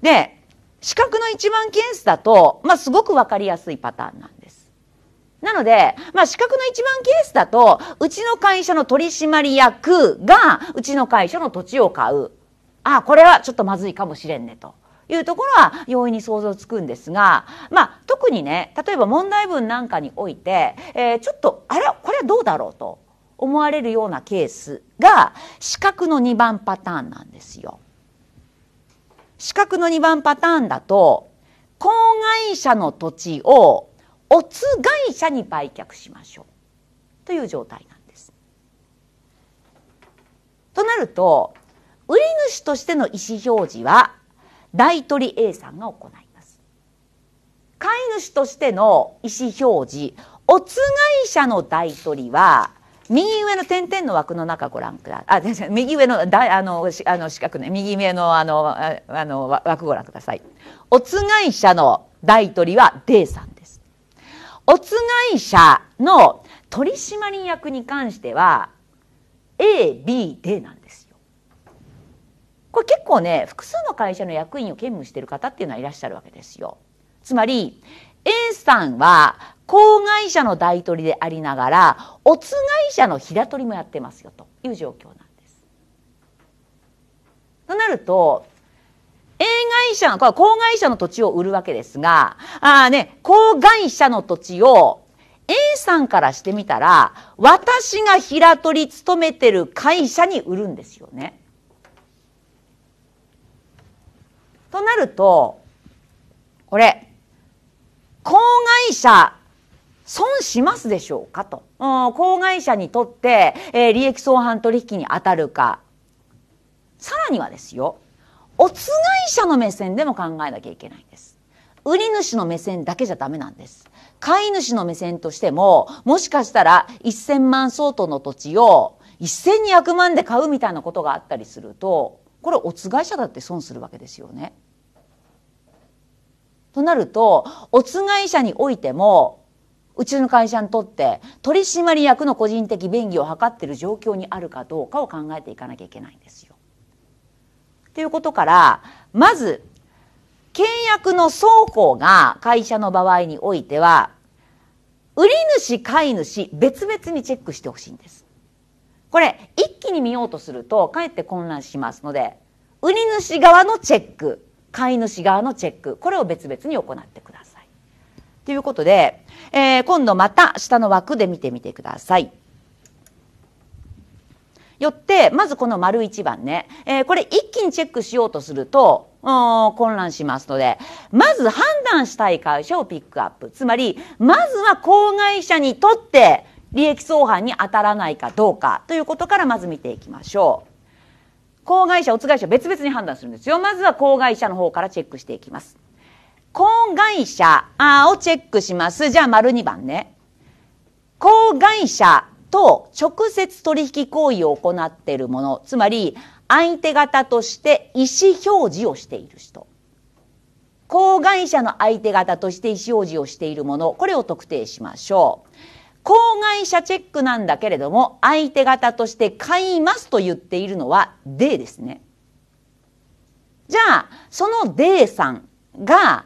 で四角の一番ケースだと、まあ、すごくわかりやすいパターンなんです。なので、まあ、資格の一番ケースだと、うちの会社の取締役が、うちの会社の土地を買う。ああ、これはちょっとまずいかもしれんね、というところは容易に想像つくんですが、まあ、特にね、例えば問題文なんかにおいて、えー、ちょっと、あれ、これはどうだろうと思われるようなケースが、資格の二番パターンなんですよ。四角の2番パターンだと子会者の土地をおつ会社に売却しましょうという状態なんです。となると売り主としての意思表示は大取 A さんが行います。飼い主としての意思表示おつ会社の大取りは右上の点々の枠の中ご覧くださいあ右上のだあのあの四角ね右上のあのあの枠ご覧くださいおつがい者の大取りはイさんですおつがい者の取締役に関しては ABD なんですよこれ結構ね複数の会社の役員を兼務している方っていうのはいらっしゃるわけですよつまり A さんは子会社の代取りでありながらおつ会社の平取りもやってますよという状況なんです。となると A 会社これは会社の土地を売るわけですがあ、ね、子会社の土地を A さんからしてみたら私が平取り勤めてる会社に売るんですよね。となるとこれ子会社損しますでしょうかと。うん、子会社にとって、えー、利益相反取引に当たるか。さらにはですよ、オツ会社の目線でも考えなきゃいけないんです。売り主の目線だけじゃダメなんです。買い主の目線としても、もしかしたら1000万相当の土地を1200万で買うみたいなことがあったりすると、これオツ会社だって損するわけですよね。となると、オツ会社においても、うちの会社にとって取締役の個人的便宜を図っている状況にあるかどうかを考えていかなきゃいけないんですよ。ということからまず契約の双方が会社の場合においては売主買い主別々にチェックしてほしいんです。これ一気に見ようとするとかえって混乱しますので売り主側のチェック買い主側のチェックこれを別々に行ってください。ということで、えー、今度また下の枠で見てみてください。よって、まずこの丸1番ね、えー、これ一気にチェックしようとすると、混乱しますので、まず判断したい会社をピックアップ。つまり、まずは公害者にとって利益相反に当たらないかどうかということからまず見ていきましょう。公害者、おつ会社別々に判断するんですよ。まずは公害者の方からチェックしていきます。公会者あをチェックします。じゃあ、丸2番ね。公会者と直接取引行為を行っているもの、つまり相手方として意思表示をしている人。公会者の相手方として意思表示をしているもの、これを特定しましょう。公会者チェックなんだけれども、相手方として買いますと言っているのは D ですね。じゃあ、その D さんが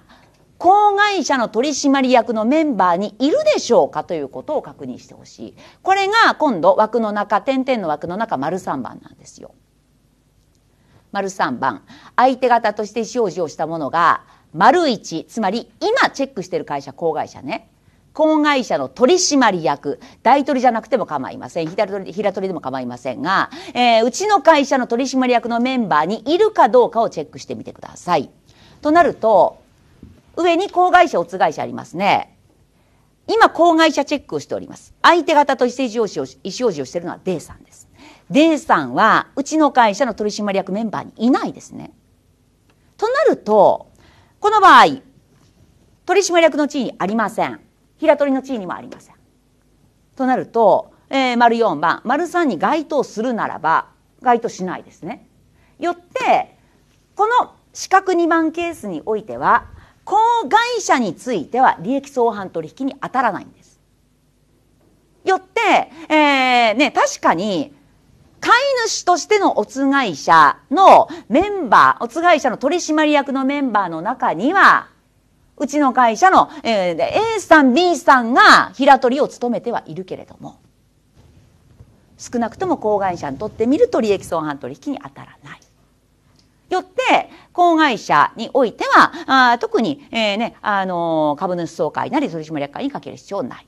子会社の取締役のメンバーにいるでしょうかということを確認してほしい。これが今度枠の中、点々の枠の中、丸3番なんですよ。丸3番。相手方として使用をしたものが、丸1、つまり今チェックしている会社、子会社ね。子会社の取締役大取じゃなくても構いません平取平取でも構いませんが、えー、うちの会社の取締役のメンバーにいるかどうかをチェックしてみてください。となると上に子会社、オツ会社ありますね。今、子会社チェックをしております。相手方と意思表示を、し、意思表示をしているのは D さんです。D さんは、うちの会社の取締役メンバーにいないですね。となると、この場合、取締役の地位にありません。平取の地位にもありません。となると、えー、丸4番、丸三に該当するならば、該当しないですね。よって、この四角2番ケースにおいては、子会社については利益相反取引に当たらないんです。よって、えー、ね、確かに、飼い主としてのおつ会社のメンバー、おつ会社の取締役のメンバーの中には、うちの会社の、えー、A さん、B さんが平取りを務めてはいるけれども、少なくとも公会社にとってみると利益相反取引に当たらない。よって子会社においてはあ特に、えーねあのー、株主総会なり取締役会にかける必要ない。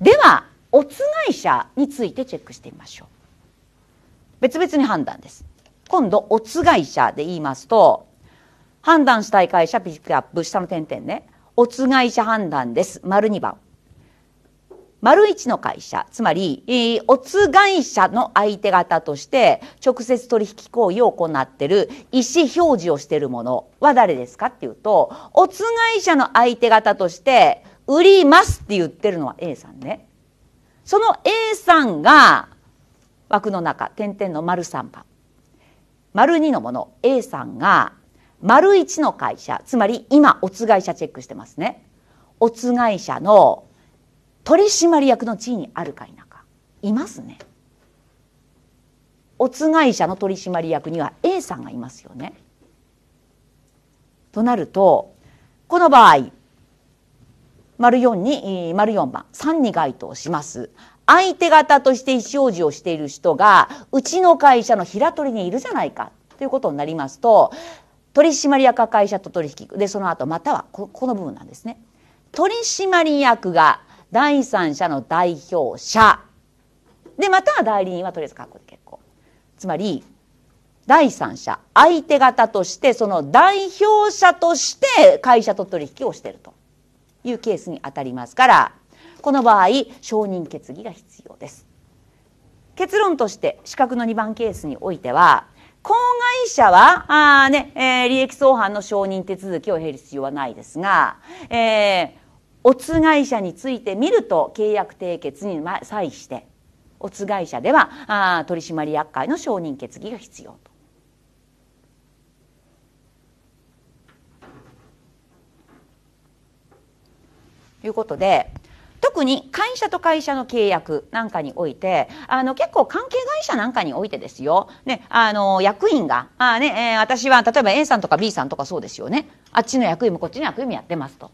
ではオツ会社についてチェックしてみましょう。別々に判断です。今度オツ会社で言いますと判断したい会社ピックアップ下の点々ねオツ会社判断です丸2番。丸一の会社つまり、えー、おつ会社の相手方として直接取引行為を行ってる意思表示をしているものは誰ですかっていうとおつ会社の相手方として売りますって言ってるのは A さんね。その A さんが枠の中点々の丸3番丸2のもの A さんが丸1の会社つまり今おつ会社チェックしてますね。おつがの取締役の地位にあるか否かいますねおつ会社の取締役には A さんがいますよねとなるとこの場合丸4に丸4番3に該当します相手方として意思表示をしている人がうちの会社の平取にいるじゃないかということになりますと取締役会社と取引でその後またはここの部分なんですね取締役が第三者の代表者でまたは代理人はとりあえず確保で結構つまり第三者相手方としてその代表者として会社と取引をしているというケースにあたりますからこの場合承認決議が必要です結論として資格の2番ケースにおいては公害者はあ、ねえー、利益相反の承認手続きを経る必要はないですが、えー、オ会社について見ると契約締結に際してオ会社ではあ取締役会の承認決議が必要と。いうことで特に会社と会社の契約なんかにおいてあの結構関係会社なんかにおいてですよ、ね、あの役員があねえー、私は例えば A さんとか B さんとかそうですよねあっちの役員もこっちの役員もやってますと。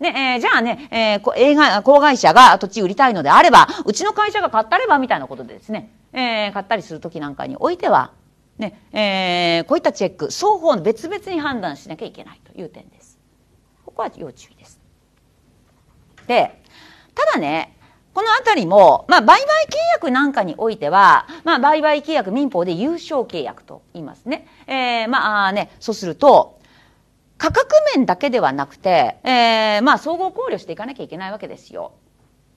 ね、えー、じゃあね、えー、映画、公会社が土地売りたいのであれば、うちの会社が買ったれば、みたいなことでですね、えー、買ったりするときなんかにおいては、ね、えー、こういったチェック、双方の別々に判断しなきゃいけないという点です。ここは要注意です。で、ただね、このあたりも、まあ、売買契約なんかにおいては、まあ、売買契約、民法で有償契約と言いますね。えー、まあね、そうすると、価格面だけではなくて、えー、まあ総合考慮していかなきゃいけないわけですよ。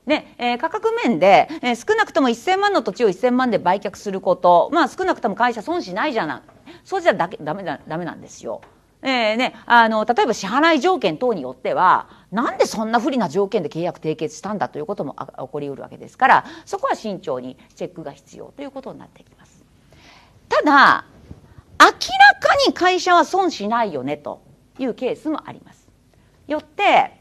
ねえー、価格面で、えー、少なくとも1000万の土地を1000万で売却すること、まあ、少なくとも会社損しないじゃないそうじゃだけダメだダなんですよ。えーね、あの例えば支払い条件等によってはなんでそんな不利な条件で契約締結したんだということも起こりうるわけですからそこは慎重にチェックが必要ということになってきます。ただ明らかに会社は損しないよねというケースもあります。よって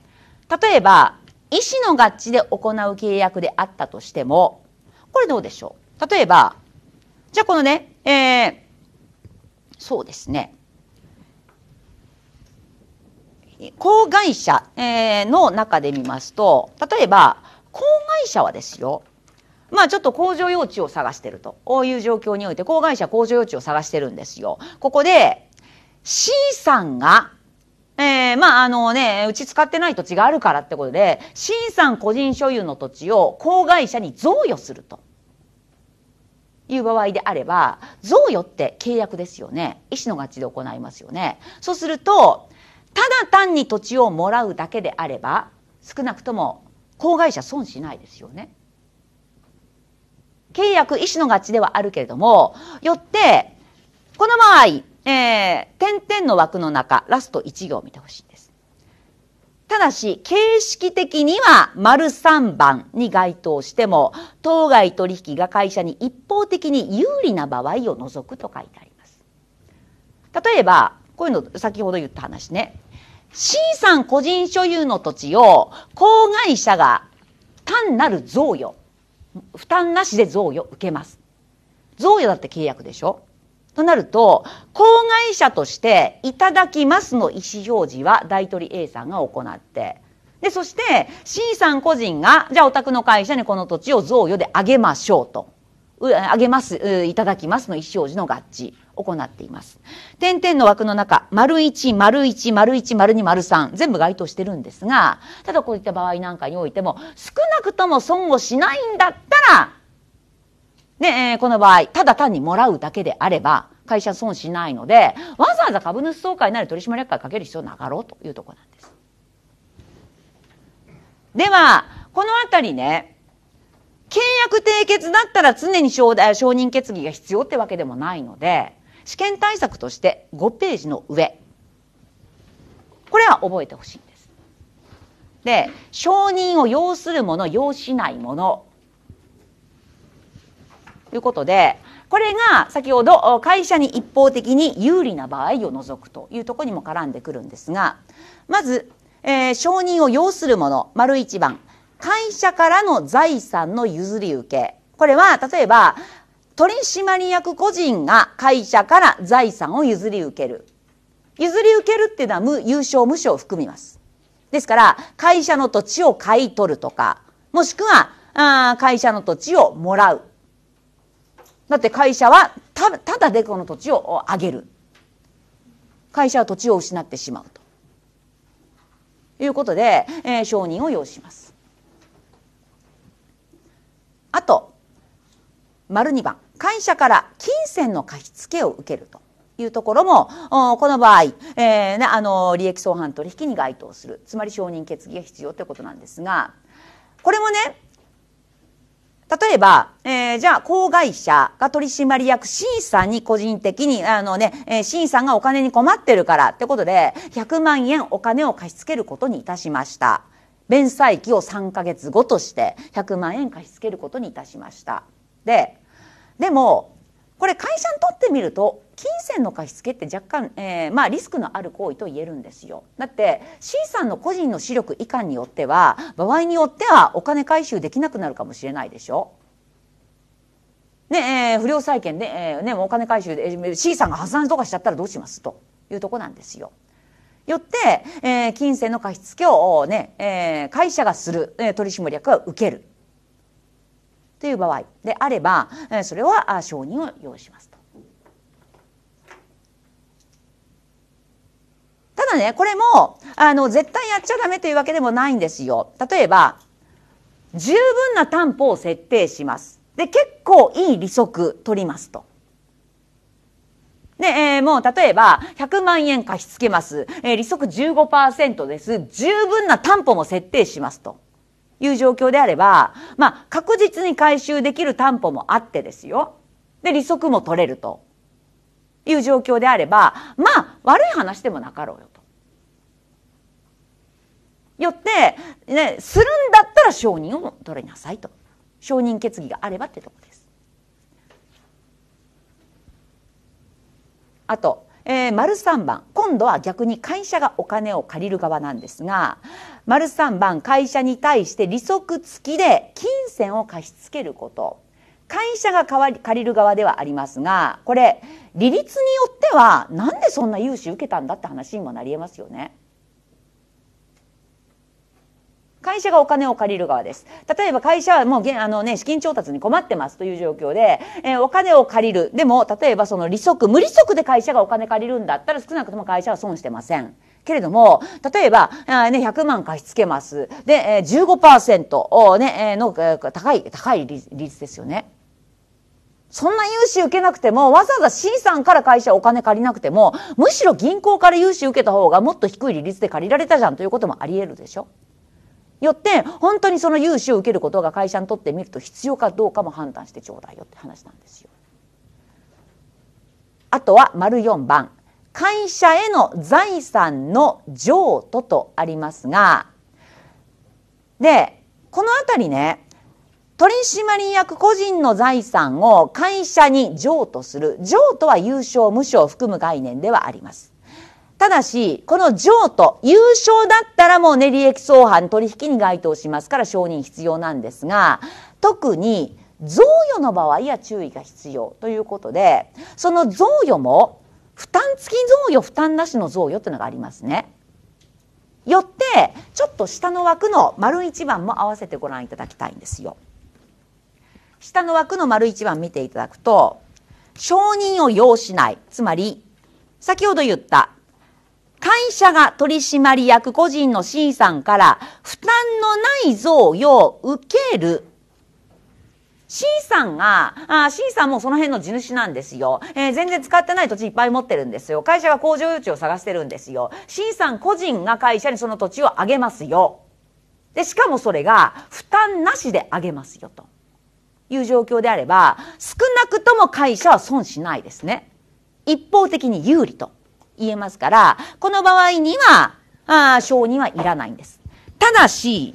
例えば医師の合致で行う契約であったとしてもこれどうでしょう例えばじゃあこのね、えー、そうですね公害者、えー、の中で見ますと例えば公害者はですよまあちょっと工場用地を探してるという状況において、公害者工場用地を探してるんですよ。ここで、C さんがえー、まあ、あのね、うち使ってない土地があるからってことで、新さん個人所有の土地を公害者に贈与すると。いう場合であれば、贈与って契約ですよね。医師の勝ちで行いますよね。そうすると、ただ単に土地をもらうだけであれば、少なくとも公害者損しないですよね。契約、医師の勝ちではあるけれども、よって、この場合、えー、点々の枠の中、ラスト1行を見てほしいんです。ただし、形式的には丸3番に該当しても、当該取引が会社に一方的に有利な場合を除くと書いてあります。例えば、こういうの先ほど言った話ね。C さん個人所有の土地を、公害者が単なる贈与、負担なしで贈与受けます。贈与だって契約でしょとなると、公害者としていただきますの意思表示は大取 A さんが行って、で、そして C さん個人が、じゃあお宅の会社にこの土地を贈与であげましょうと。うあげますいただきますの意思表示の合致。行っています。点々の枠の中、丸1、丸1、丸1、丸2、丸3、全部該当してるんですが、ただこういった場合なんかにおいても、少なくとも損をしないんだったら、で、えー、この場合、ただ単にもらうだけであれば、会社損しないので、わざわざ株主総会なる取締役会かける必要なかろうというところなんです。では、このあたりね、契約締結だったら常に承承認決議が必要ってわけでもないので、試験対策として5ページの上。これは覚えてほしいんです。で、承認を要するもの、要しないもの。いうことでこれが先ほど会社に一方的に有利な場合を除くというとこにも絡んでくるんですがまず、えー、承認を要するもの丸1番会社からの財産の譲り受けこれは例えば取締役個人が会社から財産を譲り受ける譲り受けるっていうのは無有償無償を含みますですから会社の土地を買い取るとかもしくはあ会社の土地をもらうだって会社はたただでこの土地をあげる会社は土地を失ってしまうということで、えー、承認を要しますあと丸2番会社から金銭の貸付を受けるというところもこの場合、えーね、あの利益相反取引に該当するつまり承認決議が必要ということなんですがこれもね例えば、えー、じゃあ、公会社が取締役 C さんに個人的に、あのね、えー、C さんがお金に困ってるからってことで、100万円お金を貸し付けることにいたしました。弁済期を3ヶ月後として、100万円貸し付けることにいたしました。で、でも、これ会社にとってみると、金銭の貸し付けって若干、えー、まあ、リスクのある行為と言えるんですよだって C さんの個人の視力以下によっては場合によってはお金回収できなくなるかもしれないでしょねえー、不良債権で、えー、ね、お金回収で、え C さんが破産とかしちゃったらどうしますというとこなんですよ。よって、えー、金銭の貸し付けを、ねえー、会社がする、えー、取締役が受けるという場合であれば、えー、それは承認を要します。だねこれもあの絶対やっちゃダメというわけでもないんですよ。例えば十分な担保を設定します。で結構いい利息取りますと。で、えー、もう例えば100万円貸し付けます。えー、利息15%です。十分な担保も設定しますと。いう状況であれば、まあ、確実に回収できる担保もあってですよ。で、利息も取れるという状況であれば、まあ、悪い話でもなかろうよ。よって、ね、するんだったら承認を取れなさいと承認決議があればってとこです。あと、えー、丸三番今度は逆に会社がお金を借りる側なんですが丸三番会社に対して利息付きで金銭を貸し付けること会社が借りる側ではありますがこれ利率によってはなんでそんな融資受けたんだって話にもなり得ますよね。会社がお金を借りる側です。例えば会社はもう、あのね、資金調達に困ってますという状況で、えー、お金を借りる。でも、例えばその利息、無利息で会社がお金借りるんだったら少なくとも会社は損してません。けれども、例えば、あね、100万貸し付けます。で、15%をね、の高い、高い率ですよね。そんな融資受けなくても、わざわざ C さんから会社お金借りなくても、むしろ銀行から融資受けた方がもっと低い利率で借りられたじゃんということもあり得るでしょ。よって本当にその融資を受けることが会社にとってみると必要かどうかも判断してちょうだいよって話なんですよ。あとは丸4番会社への財産の譲渡とありますがでこの辺りね取締役個人の財産を会社に譲渡する譲渡は有償無償を含む概念ではあります。ただし、この譲渡、優勝だったらもうね、利益相反取引に該当しますから承認必要なんですが、特に贈与の場合は注意が必要ということで、その贈与も、負担付き贈与、負担なしの贈与というのがありますね。よって、ちょっと下の枠の丸一番も合わせてご覧いただきたいんですよ。下の枠の丸一番見ていただくと、承認を要しない、つまり、先ほど言った会社が取締役個人の C さんから負担のない贈与を受ける C さんが、あ C さんもその辺の地主なんですよ、えー、全然使ってない土地いっぱい持ってるんですよ。会社が工場用地を探してるんですよ。C さん個人が会社にその土地をあげますよ。で、しかもそれが負担なしであげますよという状況であれば、少なくとも会社は損しないですね。一方的に有利と言えますから、この場合には、あ承認はいらないんです。ただし、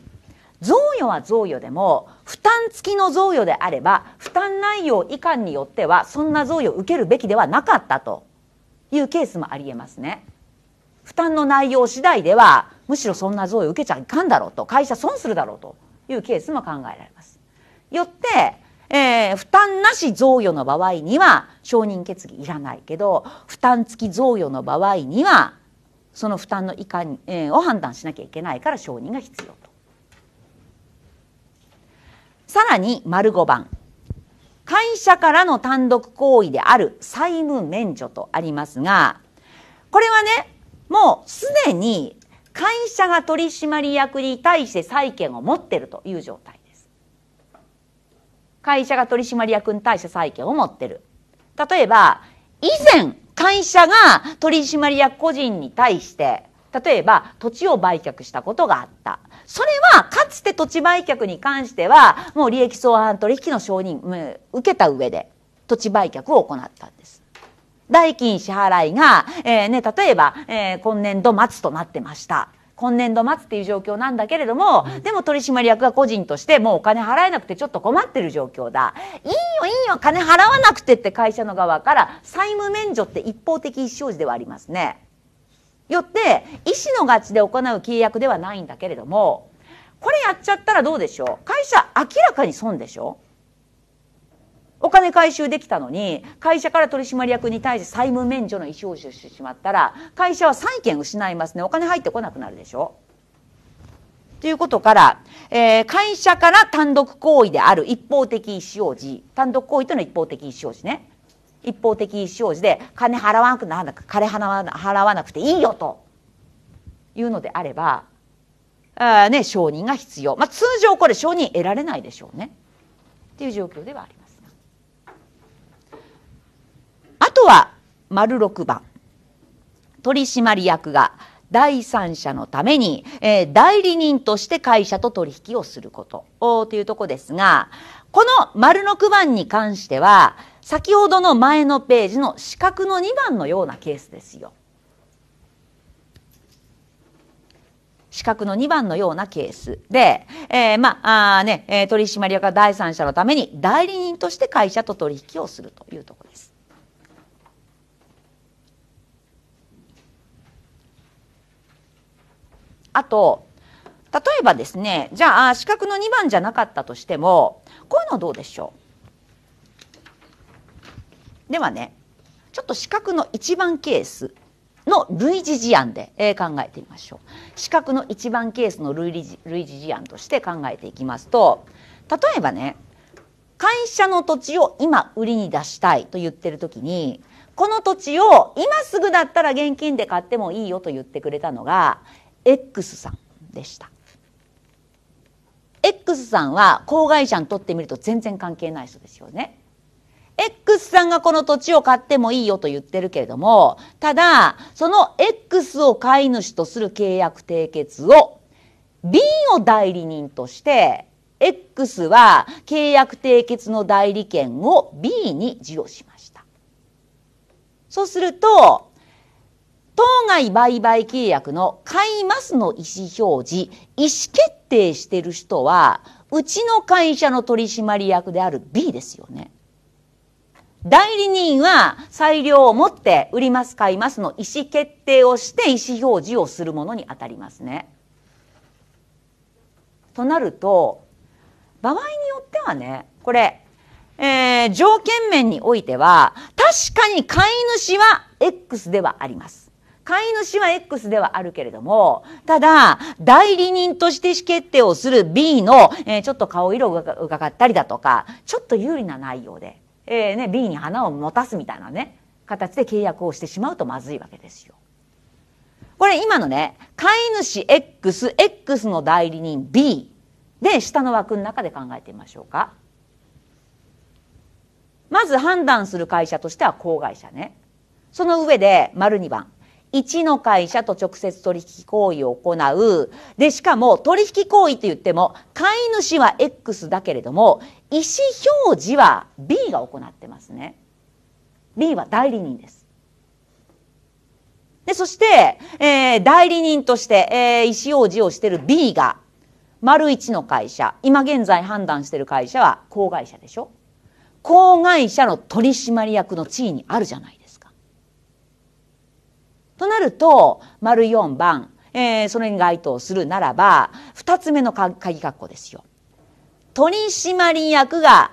贈与は贈与でも、負担付きの贈与であれば、負担内容以下によっては、そんな贈与を受けるべきではなかったというケースもありえますね。負担の内容次第では、むしろそんな贈与を受けちゃいかんだろうと、会社損するだろうというケースも考えられます。よって、えー、負担なし贈与の場合には承認決議いらないけど負担付き贈与の場合にはその負担のいかに、えー、を判断しなきゃいけないから承認が必要と。さらに丸5番会社からの単独行為である債務免除とありますがこれはねもうすでに会社が取締役に対して債権を持ってるという状態会社が取締役に対して債権を持ってる。例えば、以前、会社が取締役個人に対して、例えば土地を売却したことがあった。それは、かつて土地売却に関しては、もう利益相反取引の承認、受けた上で、土地売却を行ったんです。代金支払いが、えー、ね、例えば、えー、今年度末となってました。今年度末っていう状況なんだけれども、でも取締役が個人としてもうお金払えなくてちょっと困ってる状況だ。いいよいいよ金払わなくてって会社の側から債務免除って一方的一生児ではありますね。よって、医師の勝ちで行う契約ではないんだけれども、これやっちゃったらどうでしょう会社明らかに損でしょお金回収できたのに、会社から取締役に対して債務免除の意思を出してしまったら、会社は債権失いますね。お金入ってこなくなるでしょということから、えー、会社から単独行為である一方的意思表示、単独行為というのは一方的意思表示ね。一方的意思表示で、金払わなくなら金払わなくていいよというのであれば、あね、承認が必要。まあ、通常これ承認得られないでしょうね。っていう状況ではあります。は丸六番取締役が第三者のために、えー、代理人として会社と取引をすることというとこですが、この丸6番に関しては、先ほどの前のページの四角の2番のようなケースですよ。資格の2番のようなケースで、えー、まああね、取締役が第三者のために代理人として会社と取引をするというところです。あと、例えばですね、じゃあ、四角の2番じゃなかったとしても、こういうのどうでしょうではね、ちょっと四角の1番ケースの類似事案で、え考えてみましょう。四角の1番ケースの類似類似事案として考えていきますと、例えばね、会社の土地を今売りに出したいと言ってる時に、この土地を今すぐだったら現金で買ってもいいよと言ってくれたのが、X さんでした X さんは公害者にとってみると全然関係ない人ですよね X さんがこの土地を買ってもいいよと言ってるけれどもただその X を飼い主とする契約締結を B を代理人として X は契約締結の代理権を B に授与しました。そうすると当該売買契約の買いますの意思表示、意思決定してる人は、うちの会社の取締役である B ですよね。代理人は裁量を持って売ります買いますの意思決定をして意思表示をするものに当たりますね。となると場合によってはねこれ、えー、条件面においては確かに買い主は X ではあります。飼い主は X ではあるけれども、ただ、代理人として意思決定をする B の、えー、ちょっと顔色を伺ったりだとか、ちょっと有利な内容で、えーね、B に花を持たすみたいなね、形で契約をしてしまうとまずいわけですよ。これ今のね、飼い主 X、X の代理人 B で下の枠の中で考えてみましょうか。まず判断する会社としては子会社ね。その上で、丸2番。1の会社と直接取引行為を行う。で、しかも取引行為って言っても、買い主は X だけれども、意思表示は B が行ってますね。B は代理人です。で、そして、えー、代理人として、えー、意思表示をしている B が、丸一の会社、今現在判断している会社は、公会社でしょ公会社の取締役の地位にあるじゃないですか。となると、丸4番、えー、それに該当するならば、二つ目の鍵括弧ですよ。取締役が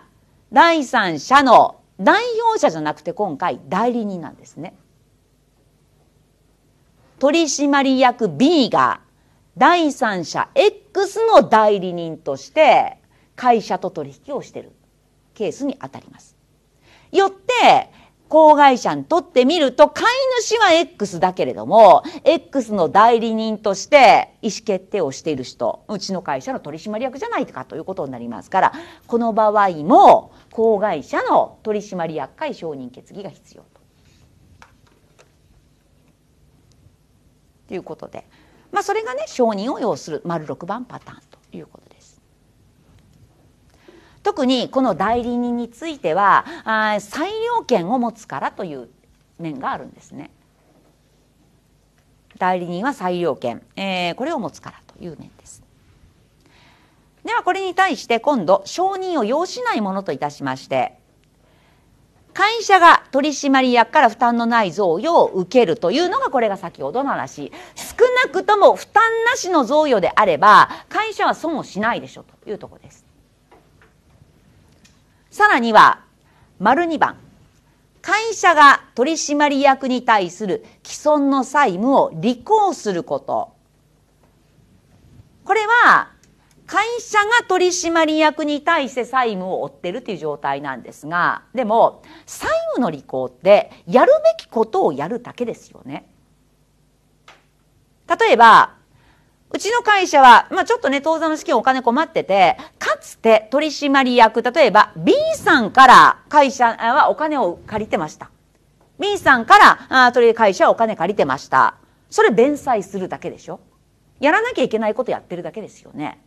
第三者の代表者じゃなくて今回代理人なんですね。取締役 B が第三者 X の代理人として会社と取引をしているケースにあたります。よって公害者にとってみると、飼い主は X だけれども、X の代理人として意思決定をしている人、うちの会社の取締役じゃないかということになりますから、この場合も、公害者の取締役会承認決議が必要と。ということで、まあ、それがね、承認を要する、丸6番パターンということです。特にこの代理人についてはあ裁量権を持つからという面があるんですね。代理人は裁量権、えー、これを持つからという面です。ではこれに対して今度承認を要しないものといたしまして会社が取締役から負担のない贈与を受けるというのがこれが先ほどの話少なくとも負担なしの贈与であれば会社は損をしないでしょうというところです。さらには、丸2番。会社が取締役に対する既存の債務を履行すること。これは、会社が取締役に対して債務を負ってるという状態なんですが、でも、債務の履行って、やるべきことをやるだけですよね。例えば、うちの会社は、まあ、ちょっとね、当座の資金お金困ってて、かつて取締役、例えば B さんから会社はお金を借りてました。B さんから、あ取り会社はお金借りてました。それ弁済するだけでしょやらなきゃいけないことやってるだけですよね。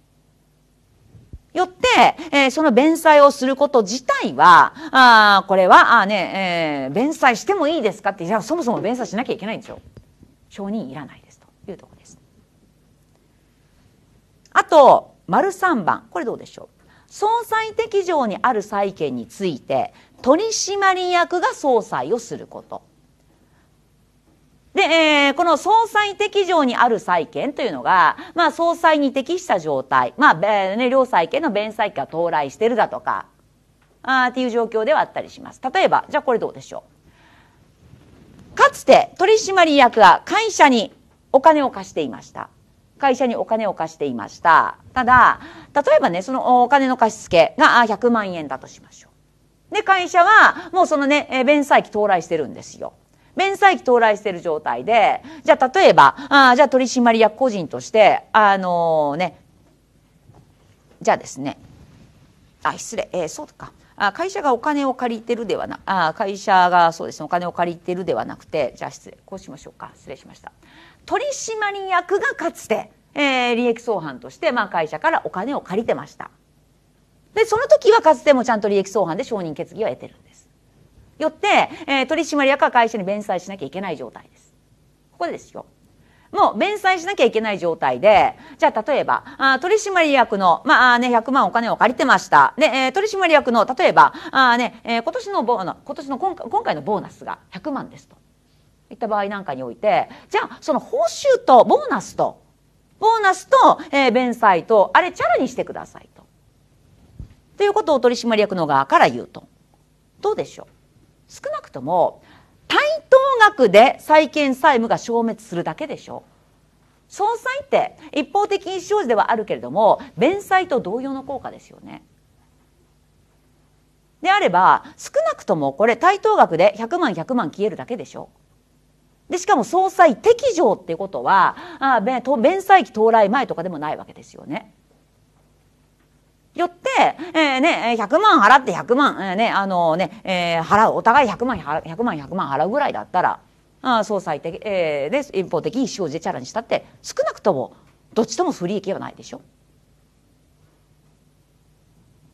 よって、えー、その弁済をすること自体は、あこれは、あね、えー、弁済してもいいですかって、じゃあそもそも弁済しなきゃいけないんですよ。承認いらない。あと、丸3番。これどうでしょう総裁適場にある債権について、取締役が総裁をすること。で、えー、この総裁適場にある債権というのが、まあ、総裁に適した状態、まあ、えー、ね、両債権の弁債期が到来してるだとか、あっていう状況ではあったりします。例えば、じゃあこれどうでしょう。かつて取締役が会社にお金を貸していました。会社にお金を貸していました。ただ、例えばね、そのお金の貸し付けが100万円だとしましょう。で、会社はもうそのね、弁済期到来してるんですよ。弁済期到来してる状態で、じゃあ例えば、あじゃあ取締役個人として、あのー、ね、じゃあですね、あ、失礼、えー、そうか。あ会社がお金を借りてるではなあ会社がそうですねお金を借りてるではなくてじゃあ失礼こうしましょうか失礼しました取締役がかつて、えー、利益相反として、まあ、会社からお金を借りてました。で、その時はかつてもちゃんと利益相反で承認決議を得てるんです。よって、えー、取締役は会社に弁済しなきゃいけない状態です。ここでですよ。もう弁済しなきゃいけない状態で、じゃあ例えば、あ取締役の、まあね、100万お金を借りてました。で、えー、取締役の、例えば、あね、えー、今年のボーナ今年の今今回のボーナスが100万ですと。いった場合なんかにおいて、じゃあ、その報酬とボーナスと、ボーナスと、えー、弁済と、あれチャラにしてくださいと。ということを取締役の側から言うと。どうでしょう少なくとも、対等額で債権債務が消滅するだけでしょう。総裁って一方的意思表示ではあるけれども弁済と同様の効果ですよね。であれば少なくともこれ対等額で100万100万消えるだけでしょう。でしかも総裁適場っていうことはあ弁済期到来前とかでもないわけですよね。よって、えー、ね、100万払って100万、えー、ね、あのね、えー、払う、お互い100万、100万、100万払うぐらいだったら、あ総裁的、えー、で、一方的意思をジチャラにしたって、少なくとも、どっちとも不利益はないでしょ。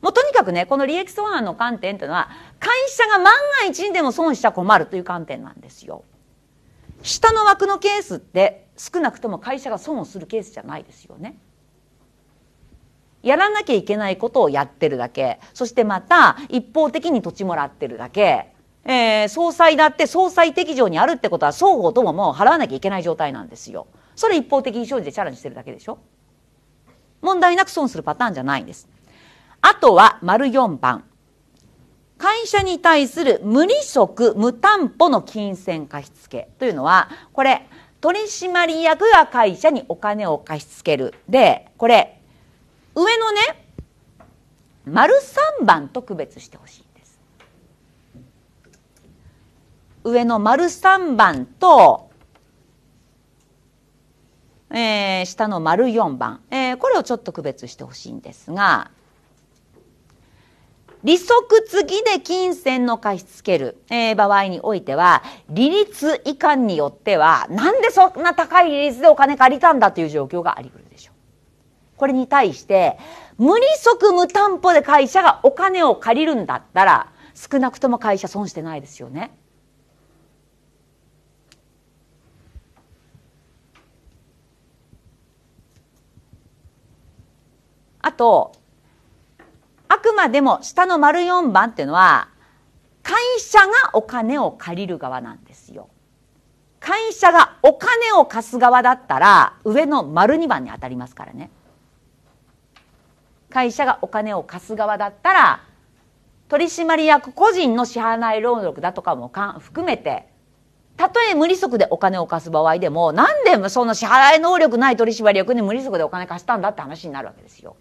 もうとにかくね、この利益相反の観点というのは、会社が万が一にでも損しちゃ困るという観点なんですよ。下の枠のケースって少なくとも会社が損をするケースじゃないですよね。やらなきゃいけないことをやってるだけそしてまた一方的に土地もらってるだけ、えー、総裁だって総裁適場にあるってことは双方とももう払わなきゃいけない状態なんですよ。それ一方的に生じてチャレンジしてるだけでしょ問題なく損するパターンじゃないんです。あとは、丸4番。会社に対する無利息無担保の金銭貸付というのはこれ取締役が会社にお金を貸し付けるでこれ上のね丸3番と区別してほしいんです上の丸3番と、えー、下の丸4番、えー、これをちょっと区別してほしいんですが利息付きで金銭の貸し付ける、えー、場合においては、利率以下によっては、なんでそんな高い利率でお金借りたんだという状況があり得るでしょう。これに対して、無利息無担保で会社がお金を借りるんだったら、少なくとも会社損してないですよね。あと、あくまでも下の丸4番っていうのは会社がお金を借りる側なんですよ。会社がお金を貸す側だったら上の丸2番に当たりますからね。会社がお金を貸す側だったら取締役個人の支払い労力だとかも含めてたとえ無利息でお金を貸す場合でもなんでその支払い能力ない取締役に無利息でお金貸したんだって話になるわけですよ。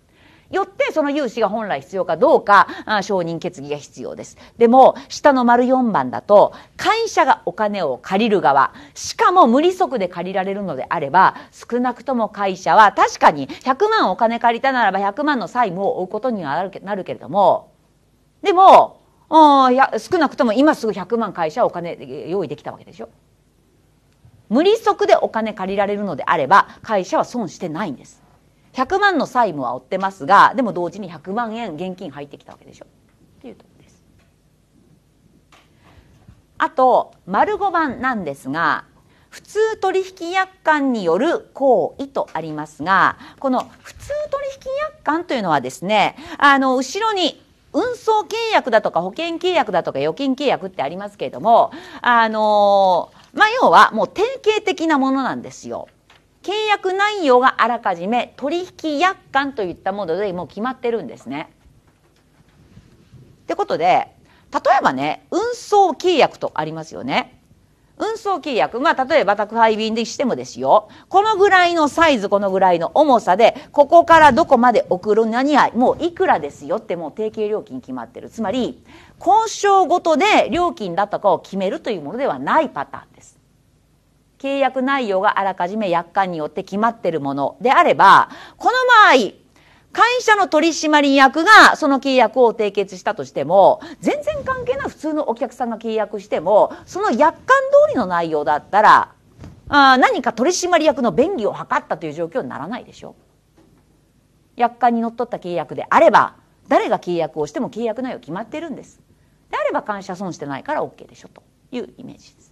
よってその融資が本来必要かどうか承認決議が必要ですでも下の丸4番だと会社がお金を借りる側しかも無利息で借りられるのであれば少なくとも会社は確かに100万お金借りたならば100万の債務を負うことにはなるけれどもでもや少なくとも今すぐ100万会社はお金用意できたわけでしょ。無利息でお金借りられるのであれば会社は損してないんです。100万の債務は負ってますがでも同時に100万円現金入ってきたわけでしょっていうところですあと丸5番なんですが普通取引約款による行為とありますがこの普通取引約款というのはですねあの後ろに運送契約だとか保険契約だとか預金契約ってありますけれどもあのまあ要はもう定型的なものなんですよ。契約内容があらかじめ取引約款といったものでもう決まってるんですね。ってことで例えばね運送契約とありますよね。運送契約、まあ、例えば宅配便でしてもですよこのぐらいのサイズこのぐらいの重さでここからどこまで送る何やもういくらですよってもう定型料金決まってるつまり交渉ごとで料金だとかを決めるというものではないパターンです。契約内容があらかじめ約款によって決まっているものであれば、この場合、会社の取締役がその契約を締結したとしても、全然関係ない普通のお客さんが契約しても、その約款通りの内容だったら、あ何か取締役の便宜を図ったという状況にならないでしょ。約款にのっとった契約であれば、誰が契約をしても契約内容決まってるんです。であれば会社損してないから OK でしょというイメージです。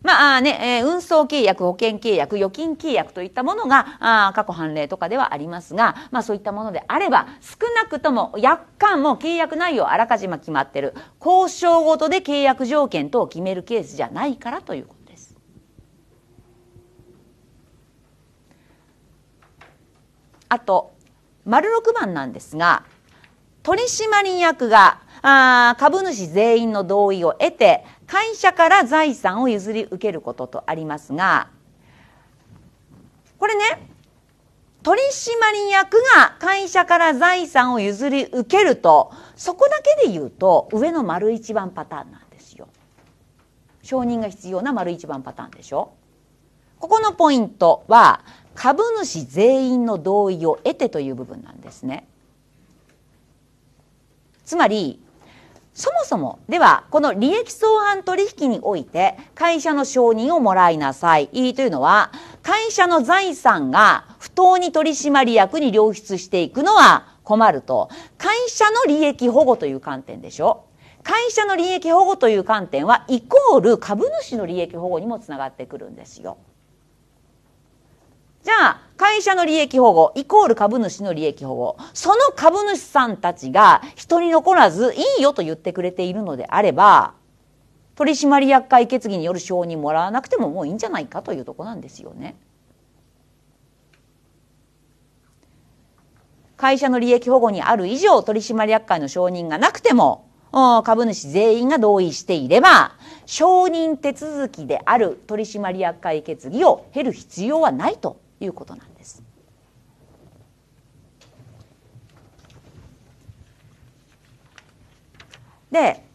まあね、えー、運送契約、保険契約、預金契約といったものが、あ過去判例とかではありますが、まあそういったものであれば、少なくとも、約款も契約内容あらかじめ決まってる、交渉ごとで契約条件等を決めるケースじゃないからということです。あと、丸6番なんですが、取締役が、あ株主全員の同意を得て、会社から財産を譲り受けることとありますがこれね取締役が会社から財産を譲り受けるとそこだけで言うと上の丸一番パターンなんですよ。承認が必要な丸一番パターンでしょ。ここのポイントは株主全員の同意を得てという部分なんですね。つまりそもそもではこの利益相反取引において会社の承認をもらいなさいというのは会社の財産が不当に取締役に流出していくのは困ると会社の利益保護という観点でしょ会社の利益保護という観点はイコール株主の利益保護にもつながってくるんですよ。じゃあ会社の利益保護イコール株主の利益保護その株主さんたちが人に残らずいいよと言ってくれているのであれば取締役会決議による承認もらわなくてももういいんじゃないかというとこなんですよね。会社の利益保護にある以上取締役会の承認がなくても株主全員が同意していれば承認手続きである取締役会決議を経る必要はないということなんです。で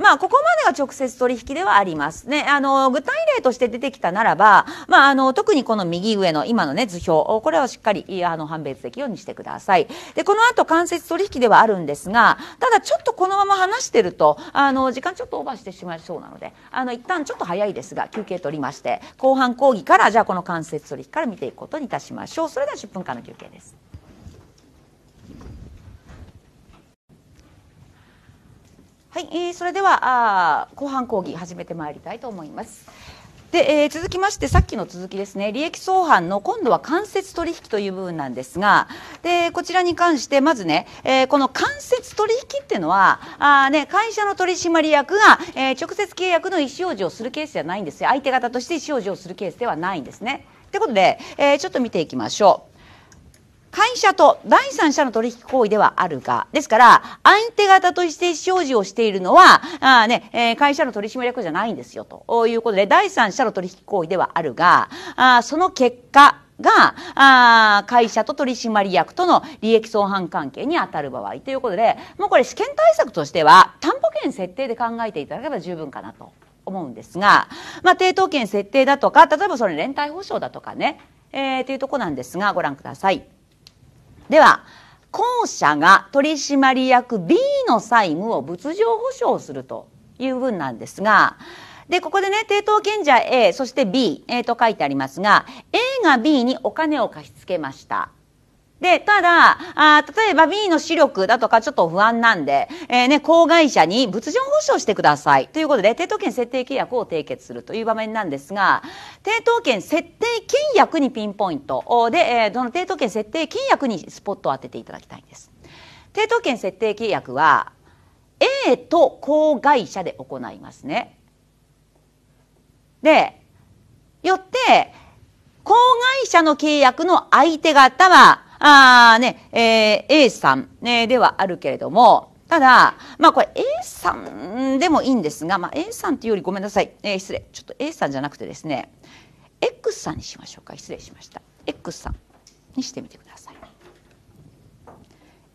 まあ、ここまでが直接取引ではありますね。あの、具体例として出てきたならば、まあ、あの、特にこの右上の今のね、図表、これをしっかり、あの、判別できるようにしてください。で、この後、間接取引ではあるんですが、ただちょっとこのまま話してると、あの、時間ちょっとオーバーしてしまいそうなので、あの、一旦ちょっと早いですが、休憩取りまして、後半講義から、じゃあこの間接取引から見ていくことにいたしましょう。それでは10分間の休憩です。はい、えー、それではあ後半講義始めてまいりたいと思います。で、えー、続きましてさっきの続きですね利益相反の今度は間接取引という部分なんですがでこちらに関してまずね、えー、この間接取引っていうのはあ、ね、会社の取締役が、えー、直接契約の意思表示をするケースではないんですよ相手方として意思表示をするケースではないんですね。ということで、えー、ちょっと見ていきましょう。会社と第三者の取引行為ではあるが、ですから、相手方として商事をしているのは、あね、えー、会社の取締役じゃないんですよ、ということで、第三者の取引行為ではあるが、あその結果、が、あ会社と取締役との利益相反関係に当たる場合ということで、もうこれ試験対策としては、担保権設定で考えていただければ十分かなと思うんですが、まあ、抵当権設定だとか、例えばその連帯保証だとかね、えー、というとこなんですが、ご覧ください。では、後者が取締役 B の債務を物情保証するという文なんですが、で、ここでね、抵当権者 A、そして B、えー、と書いてありますが、A が B にお金を貸し付けました。で、ただ、あ例えば B の視力だとかちょっと不安なんで、えー、ね、公害者に物情保障してください。ということで、抵当権設定契約を締結するという場面なんですが、抵当権設定契約にピンポイントで、えー、その抵当権設定契約にスポットを当てていただきたいんです。抵当権設定契約は、A と公害者で行いますね。で、よって、公害者の契約の相手方は、あね、えー、A さん、ね、ではあるけれども、ただ、まあこれ A さんでもいいんですが、まあ、A さんというよりごめんなさい、えー、失礼。ちょっと A さんじゃなくてですね、X さんにしましょうか。失礼しました。X さんにしてみてください。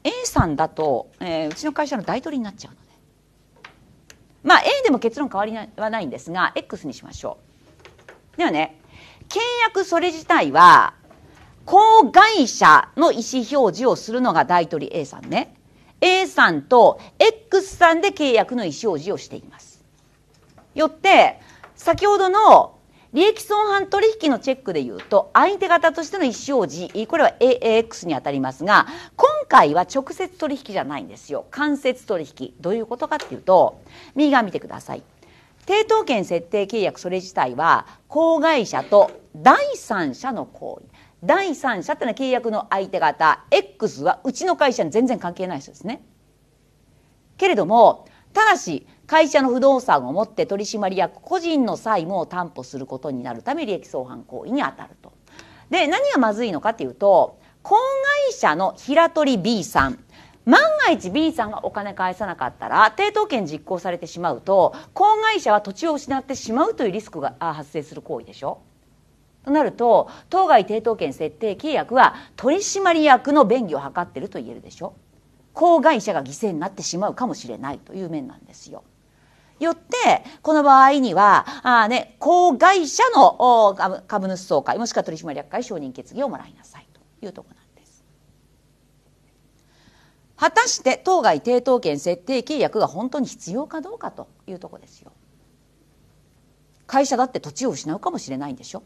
A さんだと、えー、うちの会社の大取りになっちゃうので。まあ A でも結論変わりはないんですが、X にしましょう。ではね、契約それ自体は公害者の意思表示をするのが大取 A さんね A さんと X さんで契約の意思表示をしていますよって先ほどの利益損犯取引のチェックでいうと相手方としての意思表示これは AX にあたりますが今回は直接取引じゃないんですよ間接取引どういうことかっていうと右側見てください抵当権設定契約それ自体は公害者と第三者の行為第三者っていうのは契約の相手方 X はうちの会社に全然関係ない人ですね。けれどもただし会社の不動産を持って取締役個人の債務を担保することになるため利益相反行為にあたると。で何がまずいのかというと婚会社の平取 B さん万が一 B さんがお金返さなかったら抵当権実行されてしまうと婚会社は土地を失ってしまうというリスクが発生する行為でしょ。となると当該抵当権設定契約は取締役の便宜を図ってると言えるでしょう公害者が犠牲になってしまうかもしれないという面なんですよ。よって、この場合には、あね、公害者の株主総会、もしくは取締役会承認決議をもらいなさいというところなんです。果たして、当該抵当権設定契約が本当に必要かどうかというところですよ。会社だって土地を失うかもしれないんでしょ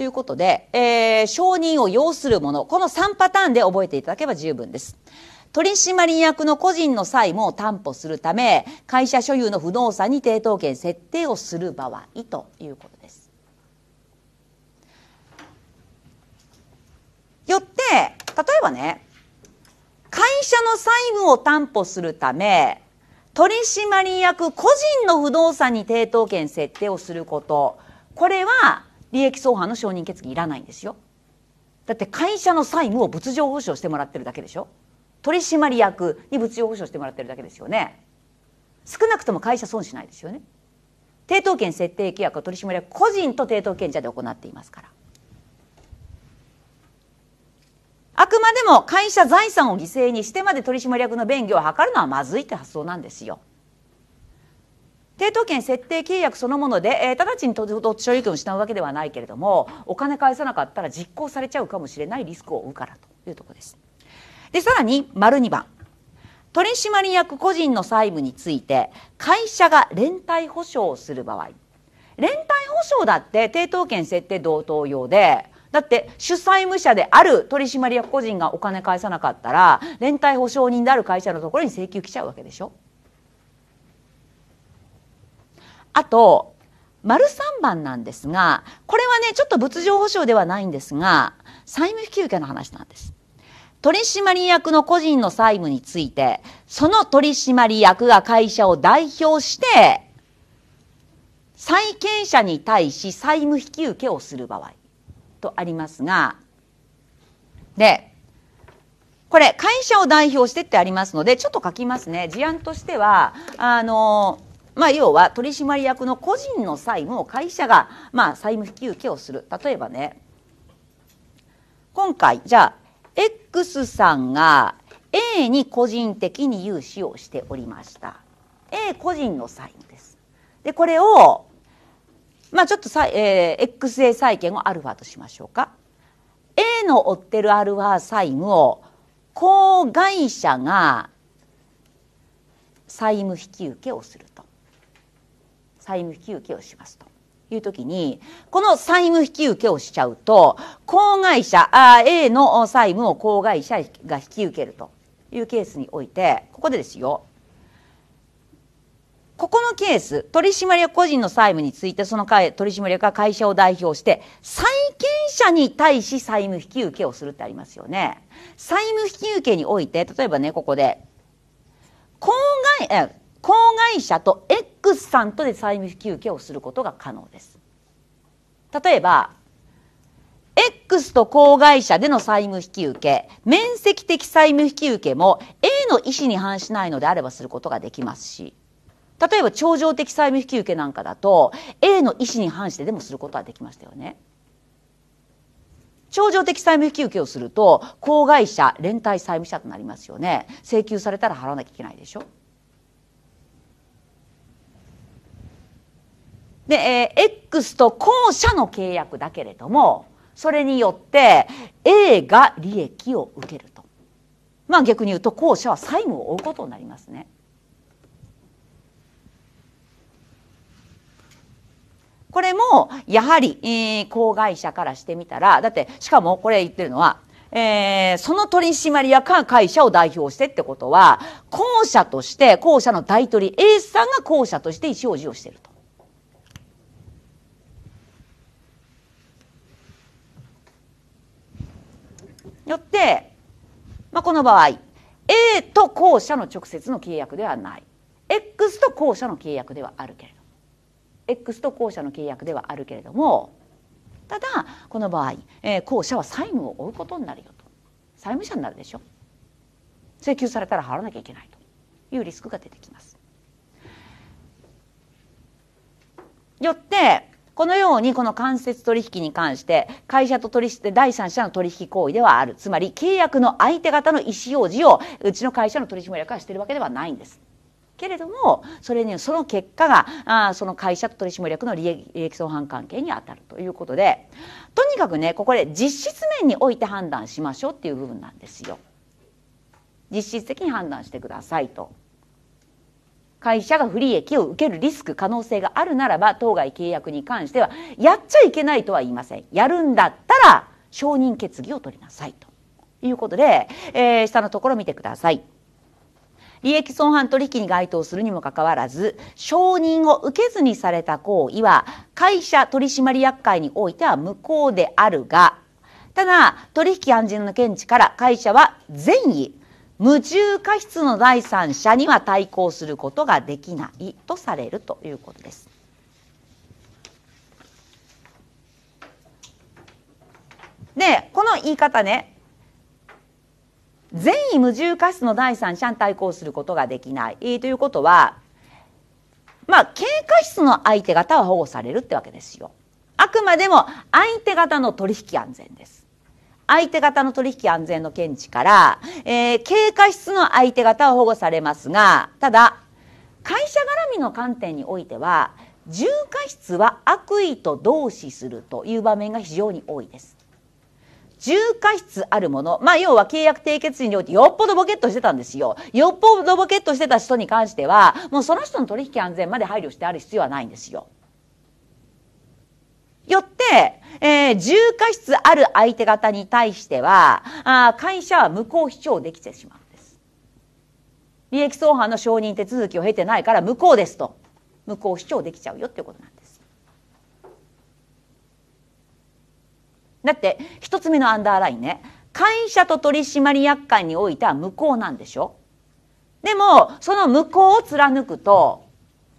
ということで、えー、承認を要するもの、この3パターンで覚えていただけば十分です。取締役の個人の債務を担保するため、会社所有の不動産に抵当権設定をする場合ということです。よって、例えばね、会社の債務を担保するため、取締役個人の不動産に抵当権設定をすること、これは利益相反の承認決議いらないんですよだって会社の債務を物情保証してもらってるだけでしょ取締役に物情保証してもらってるだけですよね少なくとも会社損しないですよね抵当権設定契約は取締役個人と抵当権者で行っていますからあくまでも会社財産を犠牲にしてまで取締役の便宜を図るのはまずいって発想なんですよ抵当権設定契約そのもので、えー、直ちに土地所有権を失うわけではないけれどもお金返さなかったら実行されちゃうかもしれないリスクを負うからというところです。でさらに丸2番取締役個人の債務について会社が連帯保証をする場合連帯保証だって抵当権設定同等用でだって主債務者である取締役個人がお金返さなかったら連帯保証人である会社のところに請求来ちゃうわけでしょ。あと丸3番なんですがこれはねちょっと物情保障ではないんですが債務引き受けの話なんです。取締役の個人の債務についてその取締役が会社を代表して債権者に対し債務引き受けをする場合とありますがでこれ会社を代表してってありますのでちょっと書きますね事案としてはあのまあ、要は取締役の個人の債務を会社が、まあ、債務引き受けをする例えばね今回じゃあ X さんが A に個人的に融資をしておりました A 個人の債務ですでこれを、まあ、ちょっとさ、えー、XA 債権をアルファとしましょうか A の負ってるアルファ債務を子会社が債務引き受けをする債務引受をしますと。いう時に、この債務引き受けをしちゃうと、公害者、あ A の債務を公害者が引き受けるというケースにおいて、ここでですよ、ここのケース、取締役個人の債務について、その取締役が会社を代表して、債権者に対し債務引き受けをするってありますよね。債務引受において、例えばね、ここで、公害、え、子会社と X さんとで債務受けをすることが可能です例えば X と公会社での債務引き受け面積的債務引き受けも A の意思に反しないのであればすることができますし例えば超常的債務引き受けなんかだと A の意思に反してでもすることはできましたよね。超常的債務引き受けをすると、公会社連帯債務者となりますよね。請求されたら払わなきゃいけないでしょ。で、えー、X と後者の契約だけれども、それによって A が利益を受けると。まあ逆に言うと後者は債務を負うことになりますね。これもやはり、えー、公会社からしてみたらだってしかもこれ言ってるのは、えー、その取締役が会社を代表してってことは後者として後者の代取 A さんが後者として意思表示をしていると。よって、まあ、この場合 A と後者の直接の契約ではない X と後者の契約ではあるけれど X と後者の契約ではあるけれどもただこの場合、えー、後者は債務を負うことになるよと債務者になるでしょ請求されたら払わなきゃいけないというリスクが出てきます。よってこのようにこの間接取引に関して会社と取引第三者の取引行為ではあるつまり契約の相手方の意思表示をうちの会社の取締役はしてるわけではないんです。けれどもそれにその結果があその会社と取締役の利益利益相反関係にあたるということでとにかくねここで実質面において判断しましょうっていう部分なんですよ。実質的に判断してくださいと。会社が不利益を受けるリスク可能性があるならば当該契約に関してはやっちゃいけないとは言いませんやるんだったら承認決議を取りなさいということで、えー、下のところ見てください利益損犯取引に該当するにもかかわらず承認を受けずにされた行為は会社取締役会においては無効であるがただ取引安全の見地から会社は善意無重過失の第三者には対抗することができないとされるということです。でこの言い方ね善意無重過失の第三者に対抗することができないということはまあ経過失の相手方は保護されるってわけですよ。あくまでも相手方の取引安全です。相手方の取引安全の見地から、えー、経過室の相手方は保護されますが、ただ、会社絡みの観点においては、重過失は悪意と同視するという場面が非常に多いです。重過失あるもの。まあ、要は契約締結時においてよっぽどボケっとしてたんですよ。よっぽどボケっとしてた人に関しては、もうその人の取引安全まで配慮してある必要はないんですよ。よって、えー、重過失ある相手方に対しては、あ会社は無効主張できてしまうんです。利益相反の承認手続きを経てないから無効ですと。無効主張できちゃうよっていうことなんです。だって、一つ目のアンダーラインね。会社と取締役会においては無効なんでしょでも、その無効を貫くと、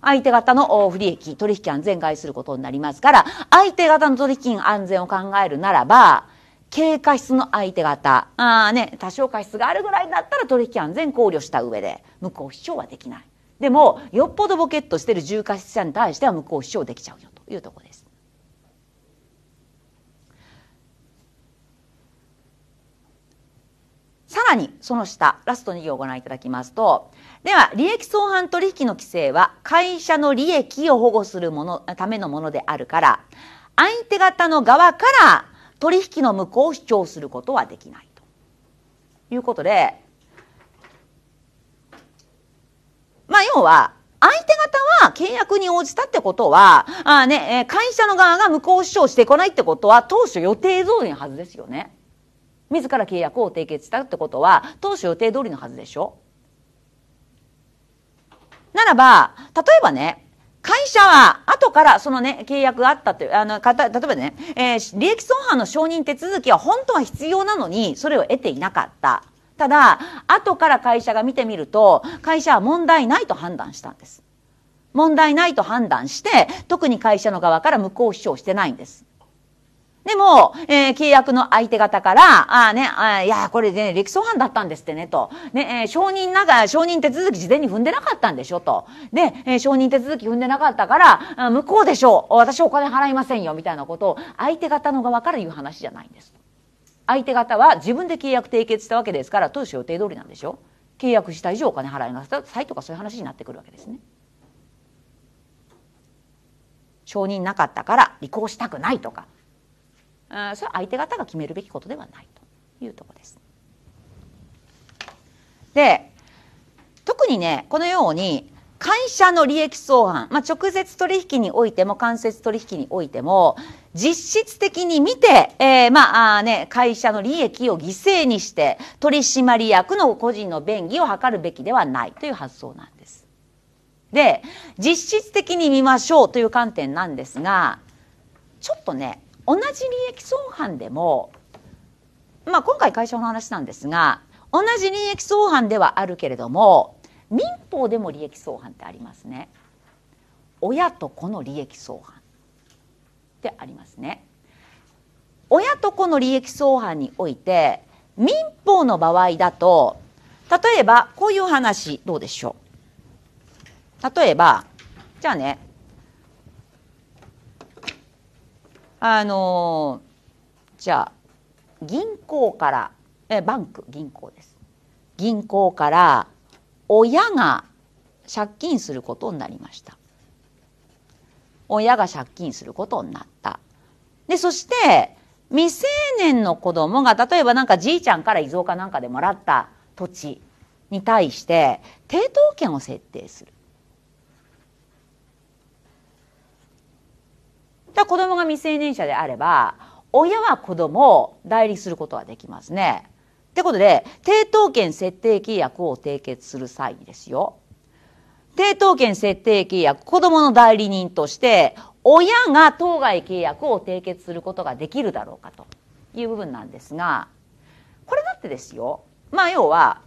相手方の不利益、取引安全害することになりますから、相手方の取引安全を考えるならば、経過失の相手方、あね、多少過失があるぐらいだったら取引安全考慮した上で、無効主張はできない。でも、よっぽどボケっとしてる重過失者に対しては無効主張できちゃうよというとこです。さらに、その下、ラスト2行をご覧いただきますと、では利益相反取引の規制は会社の利益を保護するものためのものであるから相手方の側から取引の無効を主張することはできないということでまあ要は相手方は契約に応じたってことは、あね、会社の側が無効主張してこないってことは、当初予定通りのはずですよね。自ら契約を締結したってことは、当初予定通りのはずでしょならば、例えばね、会社は後からそのね、契約があったという、あの、かた、例えばね、えー、利益損害の承認手続きは本当は必要なのに、それを得ていなかった。ただ、後から会社が見てみると、会社は問題ないと判断したんです。問題ないと判断して、特に会社の側から無効主張してないんです。でも、えー、契約の相手方から、ああね、あいや、これね、歴相犯だったんですってね、と。ね、えー、承認なんか、承認手続き事前に踏んでなかったんでしょ、と。で、えー、承認手続き踏んでなかったから、あ向こうでしょう。私お金払いませんよ、みたいなことを、相手方の側から言う話じゃないんです。相手方は自分で契約締結したわけですから、当初予定通りなんでしょ。契約した以上お金払いなさいとかそういう話になってくるわけですね。承認なかったから履行したくないとかあそれは相手方が決めるべきことではないというとこです。で特にねこのように会社の利益相反、まあ、直接取引においても間接取引においても実質的に見て、えー、まあね、会社の利益を犠牲にして取締役の個人の便宜を図るべきではないという発想なんです。で実質的に見ましょうという観点なんですがちょっとね同じ利益相反でも、まあ、今回会社の話なんですが同じ利益相反ではあるけれども民法でも利益相反ってありますね。親と子の利益相反ってありますね。親と子の利益相反において民法の場合だと例えばこういう話どうでしょう例えばじゃあねあのじゃあ銀行からえバンク銀行です銀行から親が借金することになりました親が借金することになったでそして未成年の子供が例えばなんかじいちゃんから遺贈かなんかでもらった土地に対して抵当権を設定するだ子供が未成年者であれば親は子供を代理することはできますね。ってことで抵当権設定契約を締結する際にですよ抵当権設定契約子供の代理人として親が当該契約を締結することができるだろうかという部分なんですがこれだってですよまあ要は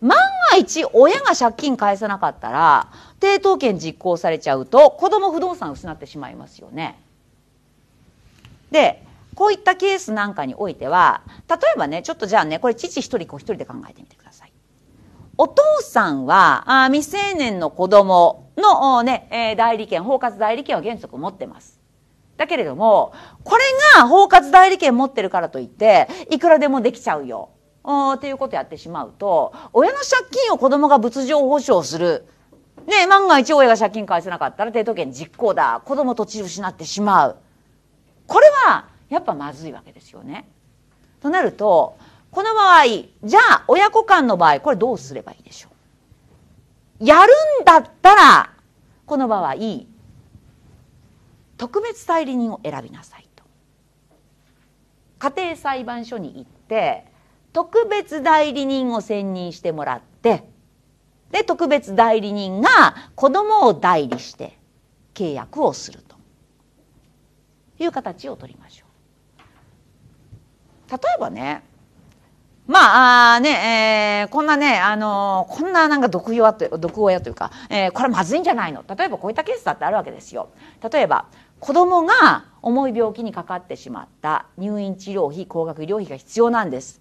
万が一親が借金返さなかったら抵当権実行されちゃうと子供不動産失ってしまいますよね。でこういったケースなんかにおいては例えばねちょっとじゃあねこれ父一人子一人で考えてみてください。お父さんはあ未成年の子供の、ねえ代理権包括代理権は原則持ってます。だけれどもこれが包括代理権持ってるからといっていくらでもできちゃうよっていうことやってしまうと親の借金を子供が物情保障する。ね万が一親が借金返せなかったら抵当権実行だ子供土地失ってしまう。これはやっぱまずいわけですよね。となるとこの場合じゃあ親子間の場合これどうすればいいでしょうやるんだったらこの場合特別代理人を選びなさいと家庭裁判所に行って特別代理人を選任してもらってで特別代理人が子供を代理して契約をするという形をとりましょう。例えばねまあ、あね、えー、こんなね、あのー、こんななんか毒親毒親というか、えー、これまずいんじゃないの例えばこういったケースだってあるわけですよ。例えば子供が重い病気にかかってしまった入院治療費高額医療費が必要なんです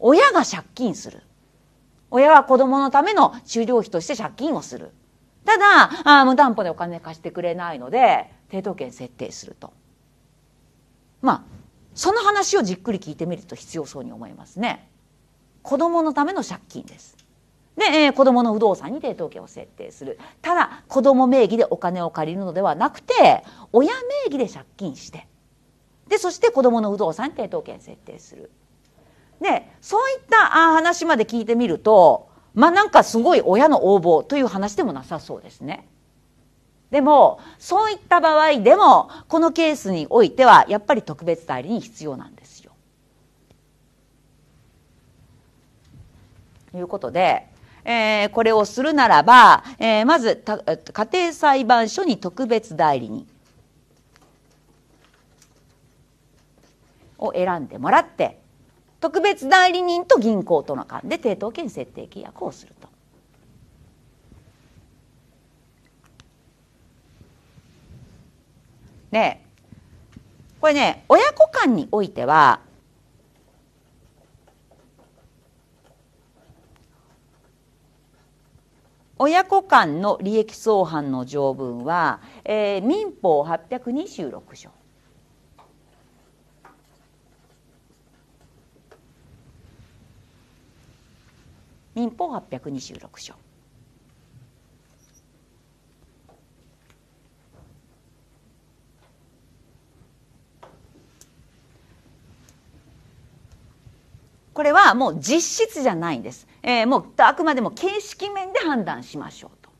親が借金する親は子供のための治療費として借金をするただあ無担保でお金貸してくれないので抵当権設定するとまあその話をじっくり聞いてみると必要そうに思いますね。子供のための借金です。で、えー、子供の不動産に抵当権を設定する。ただ、子供名義でお金を借りるのではなくて、親名義で借金して。で、そして子供の不動産に抵当権設定する。で、そういった話まで聞いてみると、まあなんかすごい親の横暴という話でもなさそうですね。でも、そういった場合でも、このケースにおいては、やっぱり特別代理人必要なんですよ。ということで、えー、これをするならば、えー、まず家庭裁判所に特別代理人を選んでもらって特別代理人と銀行との間で抵当権設定契約をすると。ねこれね親子間においては親子間の利益相反の条文は、えー、民法826条民法826条これはもう実質じゃないんです、えー、もうあくまでも形式面で判断しましょうと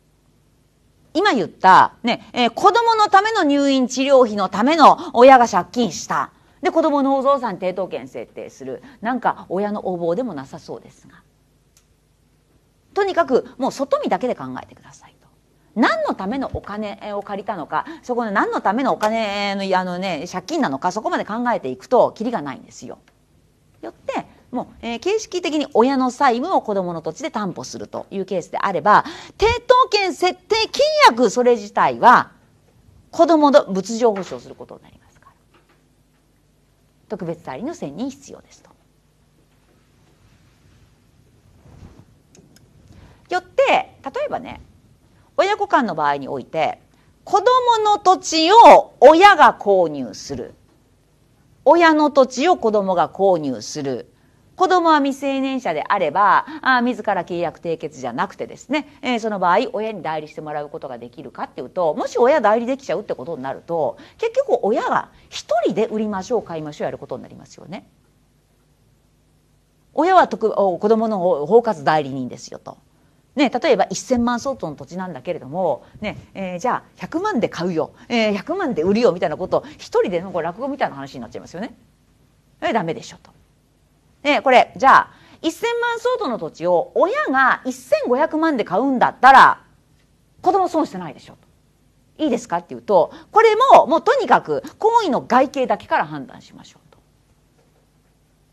今言った、ねえー、子供のための入院治療費のための親が借金したで子供のお父さん抵当権設定するなんか親の横暴でもなさそうですがとにかくもう外見だけで考えてくださいと。何のためのお金を借りたのかそこの何のためのお金のあの、ね、借金なのかそこまで考えていくときりがないんですよ。よってもう、えー、形式的に親の債務を子どもの土地で担保するというケースであれば、抵当権設定契約それ自体は、子どもの物情保障することになりますから。特別代理の選任必要ですと。よって、例えばね、親子間の場合において、子どもの土地を親が購入する。親の土地を子どもが購入する。子供は未成年者であればあ自ら契約締結じゃなくてですね、えー、その場合親に代理してもらうことができるかっていうともし親代理できちゃうってことになると結局親が一人で売りましょう買いましょうやることになりますよね。親は特子供の包括代理人ですよと。ね、例えば1,000万相当の土地なんだけれども、ねえー、じゃあ100万で買うよ、えー、100万で売るよみたいなことを一人でのこう落語みたいな話になっちゃいますよね。えー、ダメでしょと。ね、これ、じゃあ、1000万相当の土地を親が1500万で買うんだったら、子供損してないでしょ。いいですかっていうと、これも、もうとにかく、行為の外形だけから判断しましょうと。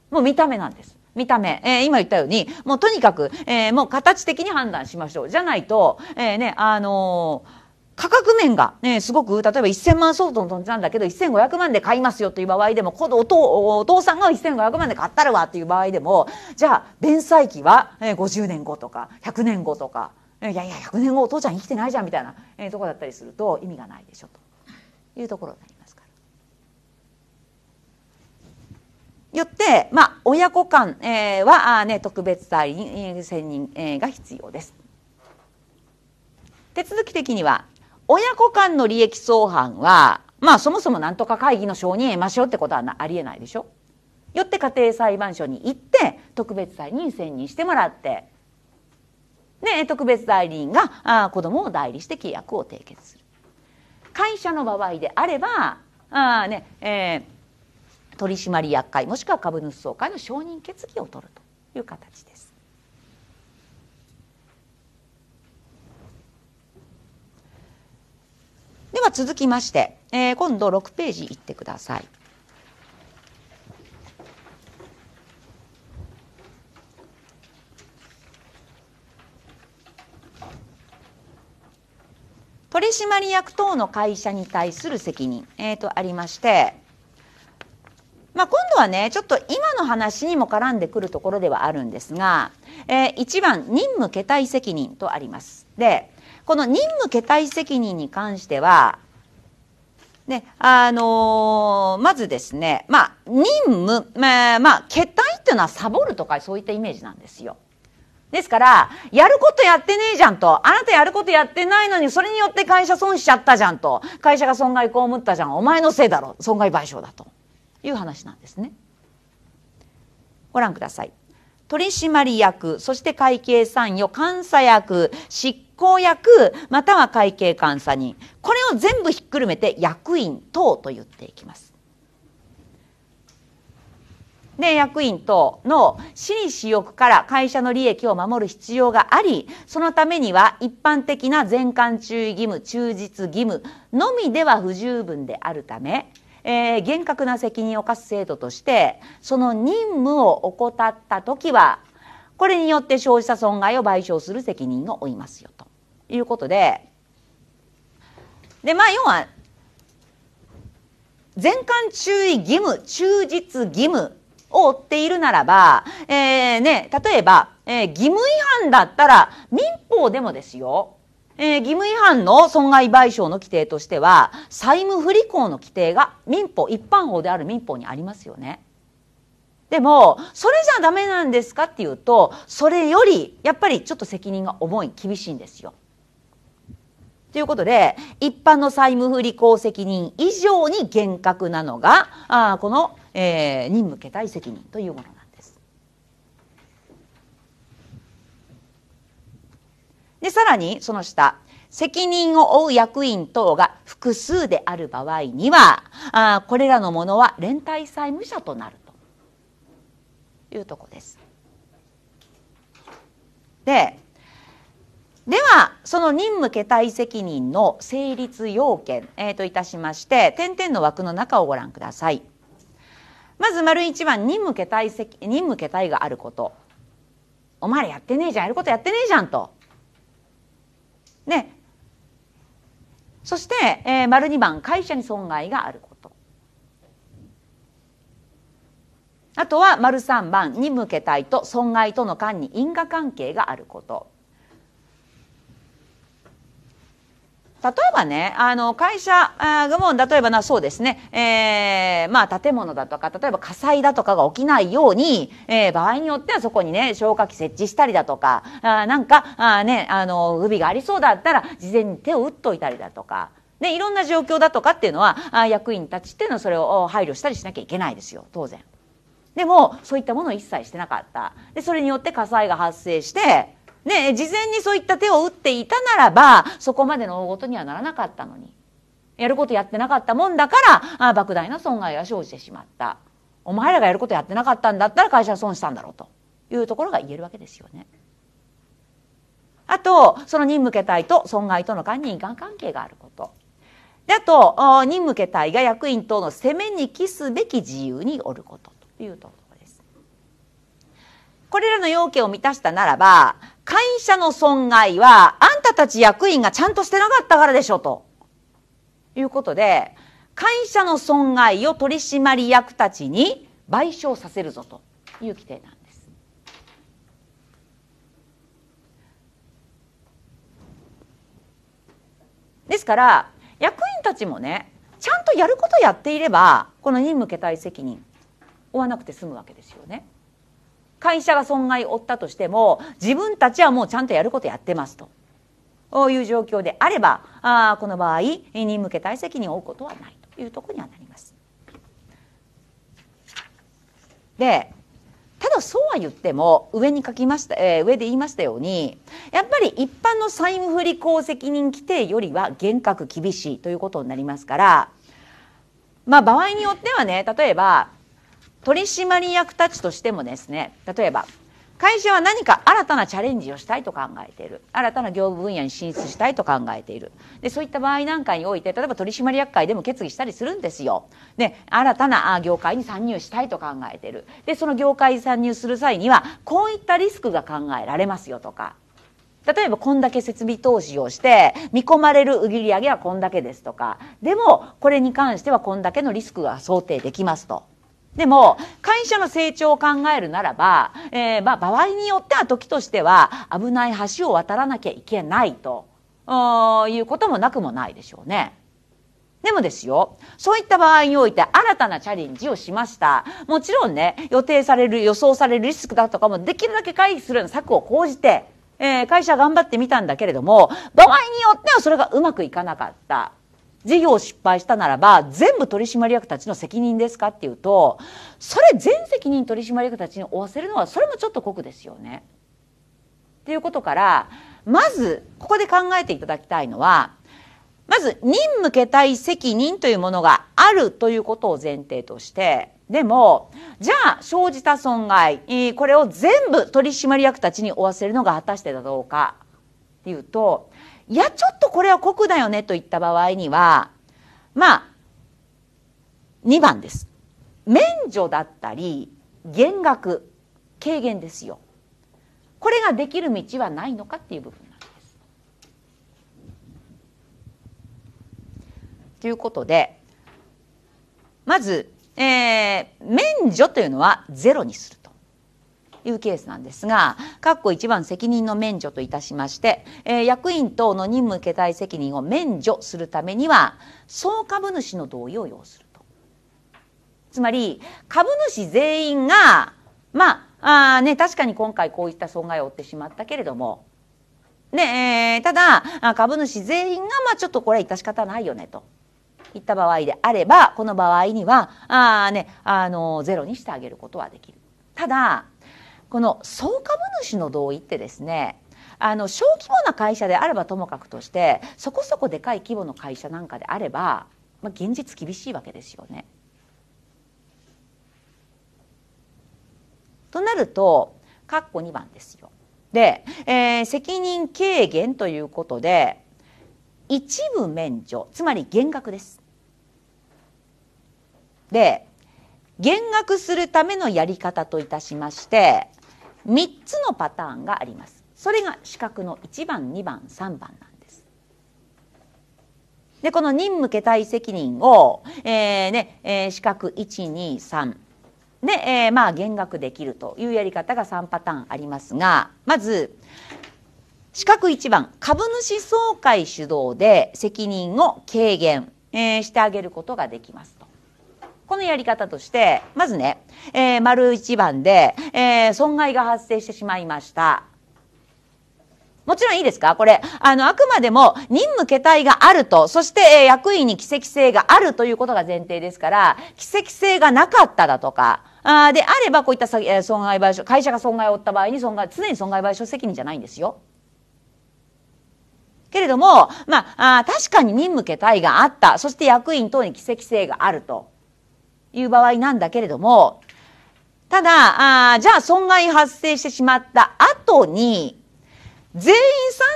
もう見た目なんです。見た目、えー、今言ったように、もうとにかく、えー、もう形的に判断しましょう。じゃないと、えー、ね、あのー価格面がね、すごく、例えば1000万相当のなんだけど、1500万で買いますよという場合でも、このお父お父さんが1500万で買ったるわという場合でも、じゃあ、弁済期は50年後とか、100年後とか、いやいや、100年後お父ちゃん生きてないじゃんみたいな、えー、とこだったりすると意味がないでしょというところになりますから。よって、まあ、親子間、えは、ね、特別対理えー、選任、えが必要です。手続き的には親子間の利益相反は、まあそもそも何とか会議の承認得ましょうってことはありえないでしょ。よって家庭裁判所に行って特別代理に選任してもらってで特別代理人があ子供を代理して契約を締結する会社の場合であればあ、ねえー、取締役会もしくは株主総会の承認決議を取るという形ででは続きまして、えー、今度6ページいってください。取締役等の会社に対する責任、えー、とありまして、まあ、今度はねちょっと今の話にも絡んでくるところではあるんですが、えー、1番任務桁体責任とあります。でこの任務携帯責任に関しては、ね、あのー、まずですね、まあ、任務、まあ、まあ、携帯っていうのはサボるとかそういったイメージなんですよ。ですから、やることやってねえじゃんと。あなたやることやってないのに、それによって会社損しちゃったじゃんと。会社が損害被ったじゃん。お前のせいだろ。損害賠償だと。いう話なんですね。ご覧ください。取締役、そして会計参与、監査役、執行役または会計監査人これを全部ひっくるめて役員等と言っていきます。で役員等の私利私欲から会社の利益を守る必要がありそのためには一般的な全館注意義務忠実義務のみでは不十分であるため、えー、厳格な責任を課す制度としてその任務を怠った時はこれによって生じた損害を賠償する責任を負いますよいうことででまあ要は全館注意義務忠実義務を負っているならば、えーね、例えば、えー、義務違反だったら民法でもですよえー、義務違反の損害賠償の規定としては債務不履行の規定が民法一般法である民法にありますよね。でもそれじゃダメなんですかっていうとそれよりやっぱりちょっと責任が重い厳しいんですよ。ということで、一般の債務不履行責任以上に厳格なのが、あこの、えー、任務桁体責任というものなんです。で、さらにその下、責任を負う役員等が複数である場合には、あこれらのものは連帯債務者となるというとこです。で、ではその任務桁位責任の成立要件、えー、といたしまして点々の枠の中をご覧くださいまず丸1番任務桁位責任務桁位があることお前らやってねえじゃんやることやってねえじゃんとねそして、えー、丸2番会社に損害があることあとは丸3番任務桁位と損害との間に因果関係があること例えばね、あの、会社部門、例えばな、そうですね、えー、まあ、建物だとか、例えば火災だとかが起きないように、えー、場合によってはそこにね、消火器設置したりだとか、あなんか、あね、あの、不備がありそうだったら、事前に手を打っといたりだとか、ね、いろんな状況だとかっていうのは、あ役員たちっていうのはそれを配慮したりしなきゃいけないですよ、当然。でも、そういったものを一切してなかった。で、それによって火災が発生して、ね、事前にそういった手を打っていたならば、そこまでの大ごとにはならなかったのに。やることやってなかったもんだから、あ莫大な損害が生じてしまった。お前らがやることやってなかったんだったら会社は損したんだろうというところが言えるわけですよね。あと、その任務形態と損害との間に因果関係があること。で、あと、任務形態が役員等の責めに期すべき自由におることというところです。これらの要件を満たしたならば、会社の損害は、あんたたち役員がちゃんとしてなかったからでしょ、と。いうことで、会社の損害を取締役たちに賠償させるぞという規定なんです。ですから役員たちもねちゃんとやることやっていればこの任務受け責任負わなくて済むわけですよね。会社が損害を負ったとしても自分たちはもうちゃんとやることやってますと。いう状況であればあこの場合任務け退責任を負うことはないというところにはなります。でただそうは言っても上に書きました、えー、上で言いましたようにやっぱり一般の債務不履行責任規定よりは厳格厳しいということになりますからまあ場合によってはね例えば取締役たちとしてもですね例えば会社は何か新たなチャレンジをしたいと考えている新たな業務分野に進出したいと考えているでそういった場合なんかにおいて例えば取締役会でも決議したりするんですよで新たな業界に参入したいと考えているでその業界に参入する際にはこういったリスクが考えられますよとか例えばこんだけ設備投資をして見込まれる売り上げはこんだけですとかでもこれに関してはこんだけのリスクが想定できますと。でも、会社の成長を考えるならば、えー、まあ、場合によっては時としては危ない橋を渡らなきゃいけないと、いうこともなくもないでしょうね。でもですよ、そういった場合において新たなチャレンジをしました。もちろんね、予定される、予想されるリスクだとかもできるだけ回避するような策を講じて、えー、会社頑張ってみたんだけれども、場合によってはそれがうまくいかなかった。事業失敗したならば全部取締役たちの責任ですかっていうとそれ全責任取締役たちに負わせるのはそれもちょっと酷ですよね。っていうことからまずここで考えていただきたいのはまず任務けたい責任というものがあるということを前提としてでもじゃあ生じた損害これを全部取締役たちに負わせるのが果たしてだろうかっていうといやちょっとこれは酷だよねといった場合にはまあ2番です免除だったり減額軽減ですよこれができる道はないのかっていう部分なんです。ということでまず、えー、免除というのはゼロにするいうケースなんですが括弧1番責任の免除といたしまして、えー、役員等の任務携帯責任を免除するためには総株主の同意を要するとつまり株主全員がまああ、ね、確かに今回こういった損害を負ってしまったけれどもね、えー、ただ株主全員が、まあ、ちょっとこれは致し方ないよねといった場合であればこの場合にはあ、ね、あのゼロにしてあげることはできる。ただこの総株主の同意ってですねあの小規模な会社であればともかくとしてそこそこでかい規模の会社なんかであれば、まあ、現実厳しいわけですよね。となると括弧2番ですよ。で、えー、責任軽減ということで一部免除つまり減額です。で減額するためのやり方といたしまして3つのパターンがありますそれが資格の1番2番3番なんですでこの任務桁体責任を、えーねえー、資格123で、えー、まあ減額できるというやり方が3パターンありますがまず資格1番株主総会主導で責任を軽減、えー、してあげることができますこのやり方として、まずね、えー、丸一番で、えー、損害が発生してしまいました。もちろんいいですかこれ、あの、あくまでも任務形態があると、そして、えー、役員に奇跡性があるということが前提ですから、奇跡性がなかっただとか、あであればこういった、え損害賠償、会社が損害を負った場合に損害、常に損害賠償責任じゃないんですよ。けれども、まあ、あ確かに任務形態があった、そして役員等に奇跡性があると。いう場合なんだけれども、ただ、あじゃあ損害発生してしまった後に、全員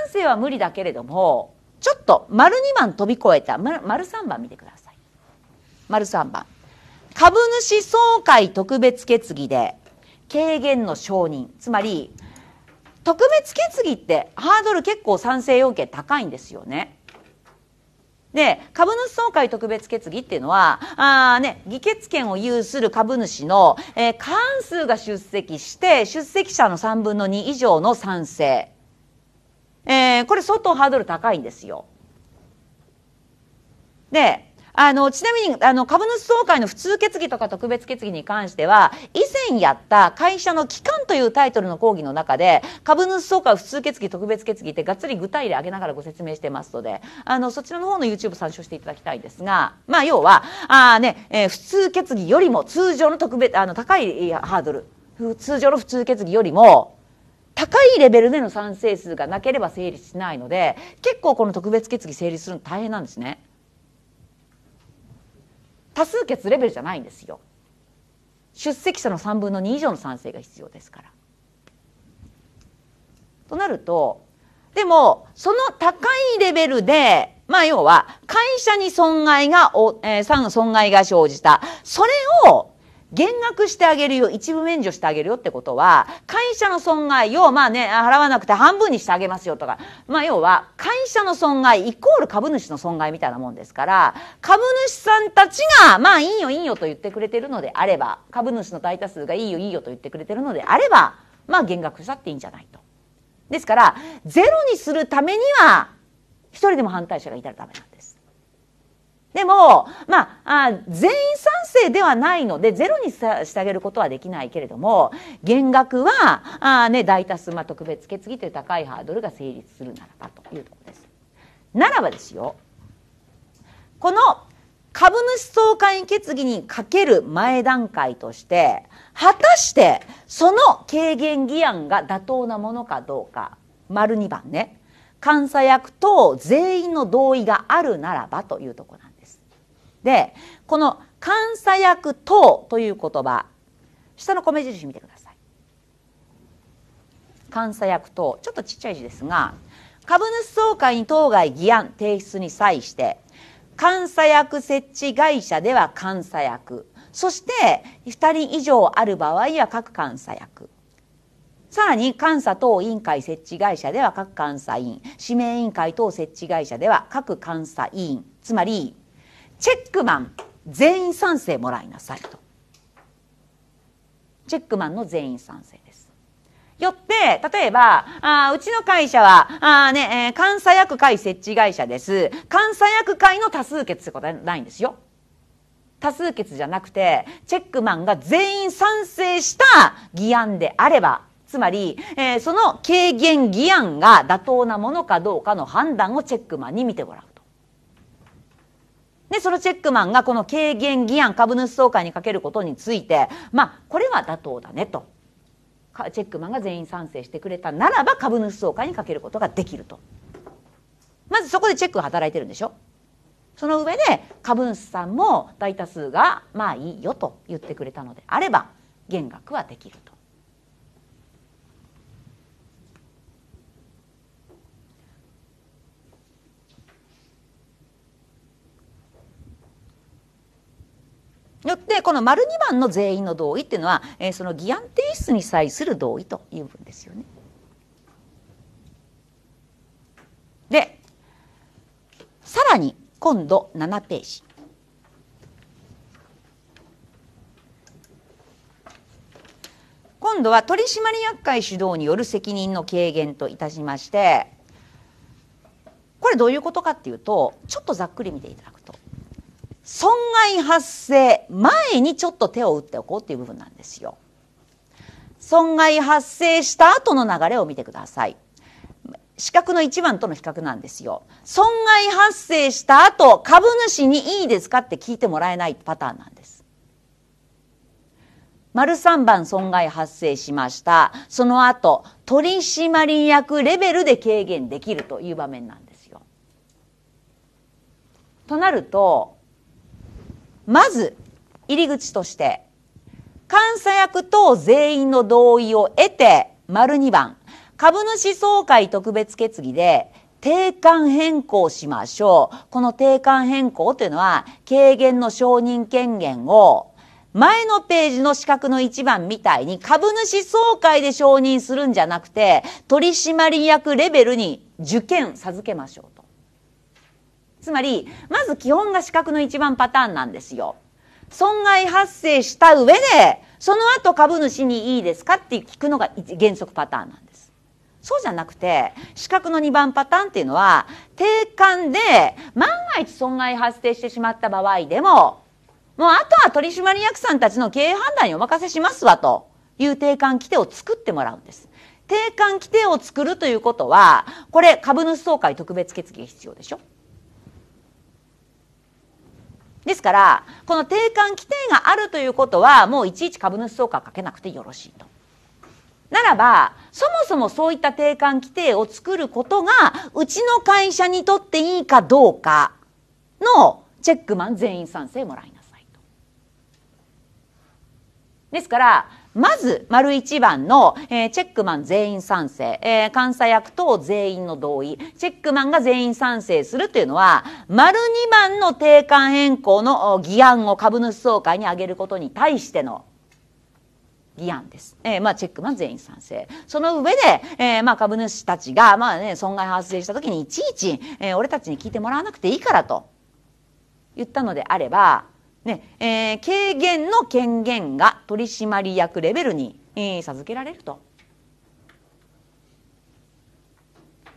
賛成は無理だけれども、ちょっと丸2番飛び越えた、丸3番見てください。丸3番。株主総会特別決議で軽減の承認。つまり、特別決議ってハードル結構賛成要件高いんですよね。で、株主総会特別決議っていうのは、あね、議決権を有する株主の、えー、関数が出席して、出席者の3分の2以上の賛成。えー、これ相当ハードル高いんですよ。で、あの、ちなみに、あの、株主総会の普通決議とか特別決議に関しては、以前やった会社の機関というタイトルの講義の中で、株主総会普通決議特別決議ってがっつり具体例挙げながらご説明してますので、あの、そちらの方の YouTube 参照していただきたいんですが、まあ、要は、あね、えー、普通決議よりも通常の特別、あの、高いハードル、通常の普通決議よりも、高いレベルでの賛成数がなければ成立しないので、結構この特別決議成立するの大変なんですね。多数決レベルじゃないんですよ出席者の3分の2以上の賛成が必要ですから。となるとでもその高いレベルでまあ要は会社に損害がお、えー、損害が生じたそれを減額してあげるよ、一部免除してあげるよってことは、会社の損害を、まあね、払わなくて半分にしてあげますよとか、まあ要は、会社の損害イコール株主の損害みたいなもんですから、株主さんたちが、まあいいよいいよと言ってくれてるのであれば、株主の大多数がいいよいいよと言ってくれてるのであれば、まあ減額したっていいんじゃないと。ですから、ゼロにするためには、一人でも反対者がいたらダメなんです。でも、まあ、あ全員賛成ではないので、ゼロにしてあげることはできないけれども、減額は、あね、大多数、まあ、特別決議という高いハードルが成立するならばというところです。ならばですよ、この株主総会決議にかける前段階として、果たしてその軽減議案が妥当なものかどうか、丸2番ね、監査役と全員の同意があるならばというところでこの「監査役等」という言葉下の米印見てください。監査役等ちょっとちっちゃい字ですが株主総会に当該議案提出に際して監査役設置会社では監査役そして2人以上ある場合は各監査役さらに監査等委員会設置会社では各監査委員指名委員会等設置会社では各監査委員つまりチェックマン全員賛成もらいなさいとチェックマンの全員賛成ですよって例えばあうちの会社はあ、ねえー、監査役会設置会社です監査役会の多数決ってことはないんですよ多数決じゃなくてチェックマンが全員賛成した議案であればつまり、えー、その軽減議案が妥当なものかどうかの判断をチェックマンに見てもらう。で、そのチェックマンがこの軽減議案株主総会にかけることについて、まあ、これは妥当だねと。チェックマンが全員賛成してくれたならば株主総会にかけることができると。まずそこでチェックが働いてるんでしょその上で株主さんも大多数がまあいいよと言ってくれたのであれば減額はできると。よってこの丸2番の全員の同意っていうのは、えー、その議案提出に際する同意という部分ですよね。でさらに今度7ページ。今度は取締役会主導による責任の軽減といたしましてこれどういうことかっていうとちょっとざっくり見ていただく損害発生前にちょっと手を打っておこうっていう部分なんですよ。損害発生した後の流れを見てください。資格の1番との比較なんですよ。損害発生した後、株主にいいですかって聞いてもらえないパターンなんです。丸3番損害発生しました。その後、取締役レベルで軽減できるという場面なんですよ。となると、まず入り口として監査役等全員の同意を得て丸2番株主総会特別決議で定款変更しましょう。この定款変更というのは、軽減の承認権限を、前のページの資格の1番みたいに株主総会で承認するんじゃなくて、取締役レベルに受験授けましょう。つまり、まず基本が資格の一番パターンなんですよ。損害発生した上で、その後株主にいいですかって聞くのが原則パターンなんです。そうじゃなくて、資格の2番パターンっていうのは、定款で万が一損害発生してしまった場合でも、もうあとは取締役さんたちの経営判断にお任せしますわという定款規定を作ってもらうんです。定款規定を作るということは、これ株主総会特別決議が必要でしょですから、この定款規定があるということは、もういちいち株主総会かけなくてよろしいと。ならば、そもそもそういった定款規定を作ることが、うちの会社にとっていいかどうかのチェックマン全員賛成もらいなさいと。ですから、まず、丸一番の、えー、チェックマン全員賛成、えー、監査役等全員の同意、チェックマンが全員賛成するというのは、丸二番の定款変更の議案を株主総会に挙げることに対しての議案です。えー、まあ、チェックマン全員賛成。その上で、えー、まあ、株主たちが、まあね、損害発生した時にいちいち、えー、俺たちに聞いてもらわなくていいからと言ったのであれば、ねえー、軽減の権限が取締役レベルに、えー、授けられると。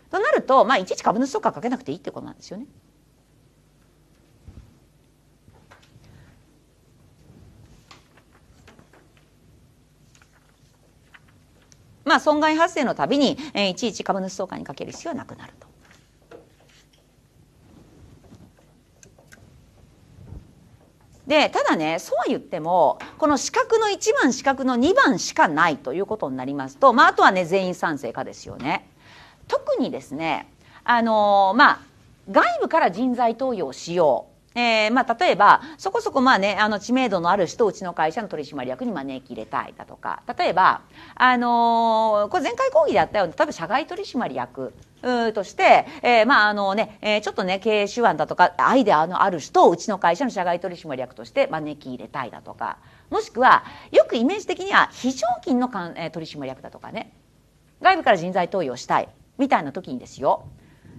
となると、まあ、いちいち株主総会かけなくていいってことなんですよね。まあ、損害発生のたびに、えー、いちいち株主総会にかける必要はなくなると。でただねそうは言ってもこの資格の1番資格の2番しかないということになりますと、まあ、あとはね全員賛成かですよね。特にですねあのまあ外部から人材登用しようえー、まあ、例えば、そこそこまあね、あの、知名度のある人をうちの会社の取締役に招き入れたいだとか、例えば、あのー、これ前回講義であったように、例えば社外取締役として、えー、まあ、あのね、えー、ちょっとね、経営手腕だとか、アイデアのある人をうちの会社の社外取締役として招き入れたいだとか、もしくは、よくイメージ的には、非常勤のかん、え取締役だとかね、外部から人材投与したい、みたいな時にですよ、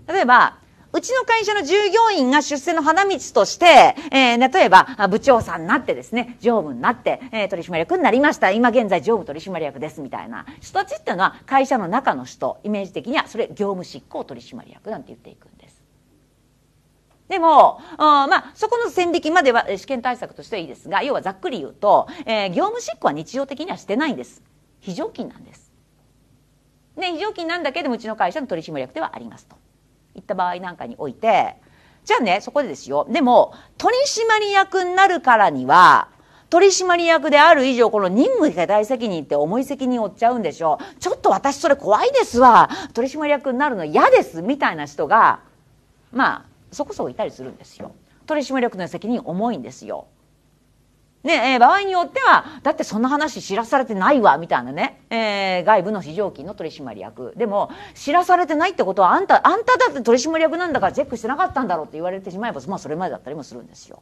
例えば、うちの会社の従業員が出世の花道として、えー、例えば、部長さんになってですね、常務になって、えー、取締役になりました。今現在常務取締役です、みたいな。人たちっていうのは、会社の中の人、イメージ的には、それ、業務執行取締役なんて言っていくんです。でも、まあ、そこの線引きまでは試験対策としてはいいですが、要はざっくり言うと、えー、業務執行は日常的にはしてないんです。非常勤なんです。ね、非常勤なんだけども、うちの会社の取締役ではありますと。行った場合なんかにおいてじゃあねそこでですよでも取締役になるからには取締役である以上この任務が大責任って重い責任を負っちゃうんでしょちょっと私それ怖いですわ取締役になるの嫌ですみたいな人がまあそこそこいたりするんですよ取締役の責任重いんですよね、えー、場合によっては、だってそんな話知らされてないわ、みたいなね、えー、外部の非常勤の取締役。でも、知らされてないってことは、あんた、あんただって取締役なんだからチェックしてなかったんだろうって言われてしまえば、まあそれまでだったりもするんですよ。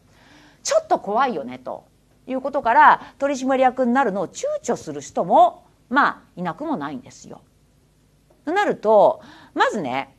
ちょっと怖いよね、ということから、取締役になるのを躊躇する人も、まあ、いなくもないんですよ。となると、まずね、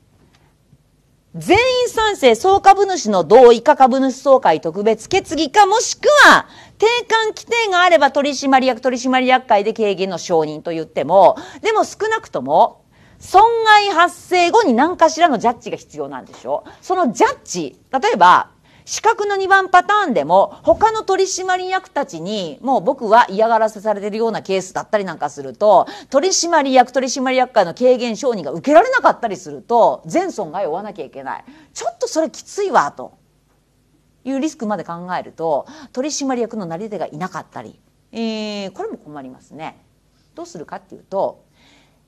全員賛成総株主の同意か株主総会特別決議かもしくは定款規定があれば取締役取締役会で経営の承認と言ってもでも少なくとも損害発生後に何かしらのジャッジが必要なんでしょそのジャッジ例えば資格の2番パターンでも他の取締役たちにもう僕は嫌がらせされてるようなケースだったりなんかすると取締役取締役会の軽減承認が受けられなかったりすると全損害を負わなきゃいけないちょっとそれきついわというリスクまで考えると取締役のなり手がいなかったり、えー、これも困りますね。どうするかっていうと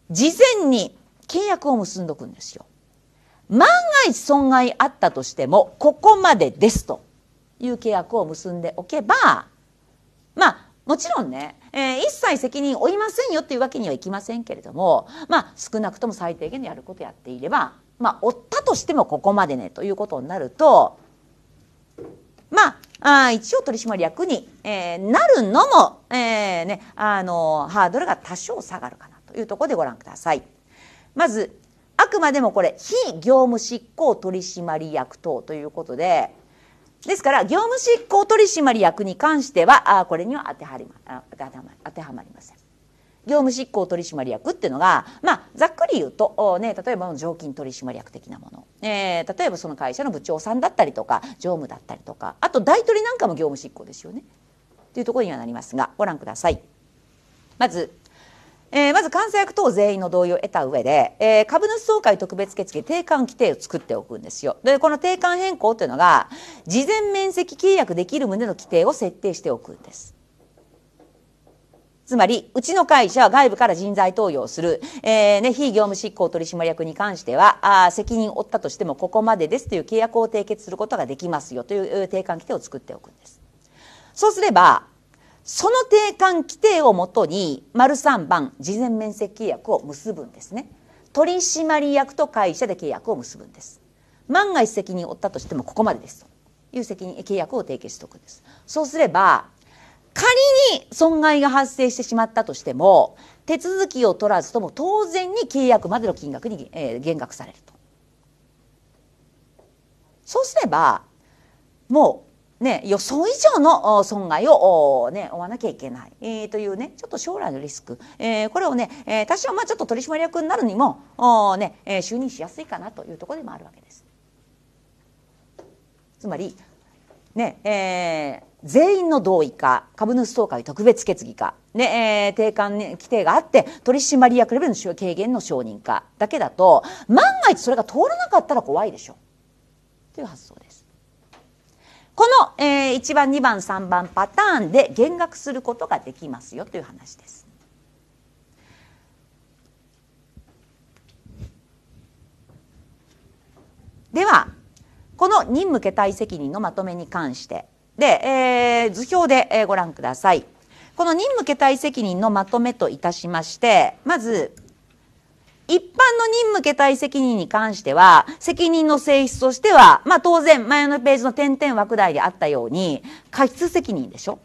事前に契約を結んどくんですよ。万が一損害あったとしてもここまでですという契約を結んでおけばまあもちろんね、えー、一切責任負いませんよというわけにはいきませんけれどもまあ少なくとも最低限のやることやっていればまあ負ったとしてもここまでねということになるとまああ一応取締役に、えー、なるのも、えーねあのハードルが多少下がるかなというところでご覧ください。まずあくまでもこれ非業務執行取締役等ということでですから業務執行取締役に関してはあこれには当てはり、ま、当てはまりません。業務執行取締役っていうのが、まあ、ざっくり言うと、ね、例えば常勤取締役的なもの、えー、例えばその会社の部長さんだったりとか常務だったりとかあと大取りなんかも業務執行ですよね。というところにはなりますがご覧ください。まずえー、まず監査役等全員の同意を得た上で、えー、株主総会特別決議定款規定を作っておくんですよ。で、この定款変更というのが、事前面積契約できる旨の規定を設定しておくんです。つまり、うちの会社は外部から人材登用する、えーね、非業務執行取締役に関しては、あ責任を負ったとしてもここまでですという契約を締結することができますよという定款規定を作っておくんです。そうすれば、その定款規定をもとに丸3番事前面積契約を結ぶんですね取締役と会社で契約を結ぶんです万が一責任を負ったとしてもここまでですという責任契約を締結しておくんですそうすれば仮に損害が発生してしまったとしても手続きを取らずとも当然に契約までの金額に、え減額されるとそうすればもうね、予想以上の損害を、ね、負わなきゃいけない、えー、というねちょっと将来のリスク、えー、これをね、えー、多少まあちょっと取締役になるにもお、ねえー、就任しやすいかなというところでもあるわけです。つまり、ねえー、全員の同意か株主総会特別決議か、ねえー、定款、規定があって取締役レベルの軽減の承認かだけだと万が一それが通らなかったら怖いでしょという発想です。この、えー、1番2番3番パターンで減額することができますよという話です。ではこの任務け帯責任のまとめに関してで、えー、図表でご覧ください。この任務け帯責任のまとめといたしましてまず一般の任務形態責任に関しては、責任の性質としては、まあ当然、前のページの点々枠題であったように、過失責任でしょ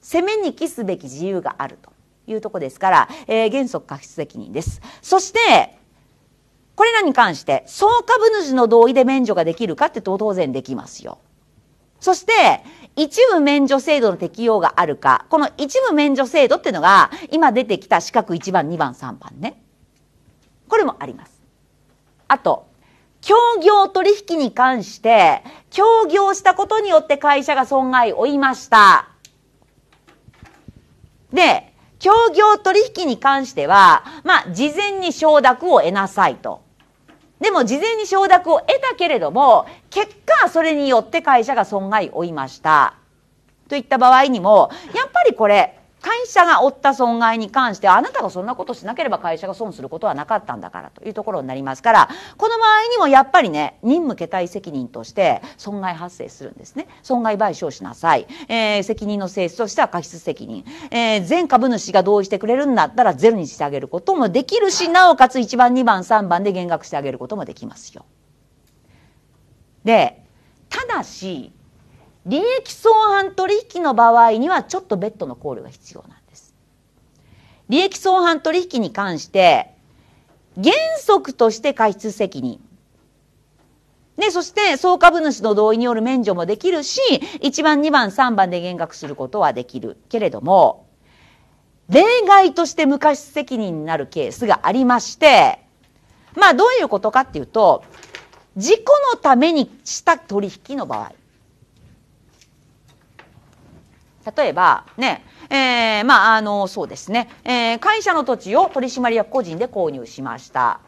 責めに期すべき自由があるというとこですから、えー、原則過失責任です。そして、これらに関して、総株主の同意で免除ができるかってと当然できますよ。そして、一部免除制度の適用があるか、この一部免除制度っていうのが、今出てきた四角1番、2番、3番ね。これもあります。あと、協業取引に関して、協業したことによって会社が損害を負いました。で、協業取引に関しては、まあ、事前に承諾を得なさいと。でも、事前に承諾を得たけれども、結果、それによって会社が損害を負いました。といった場合にも、やっぱりこれ、会社が負った損害に関してあなたがそんなことしなければ会社が損することはなかったんだからというところになりますからこの場合にもやっぱりね任務携帯責任として損害発生するんですね損害賠償しなさい、えー、責任の性質としては過失責任、えー、全株主が同意してくれるんだったらゼロにしてあげることもできるしなおかつ1番2番3番で減額してあげることもできますよでただし利益相反取引の場合にはちょっと別途の考慮が必要なんです利益相反取引に関して原則として過失責任で、そして、総株主の同意による免除もできるし、1番、2番、3番で減額することはできるけれども、例外として無過失責任になるケースがありまして、まあ、どういうことかっていうと、事故のためにした取引の場合、例えばね、えー、まああのそうですね、えー、会社の土地を取締役個人で購入しました。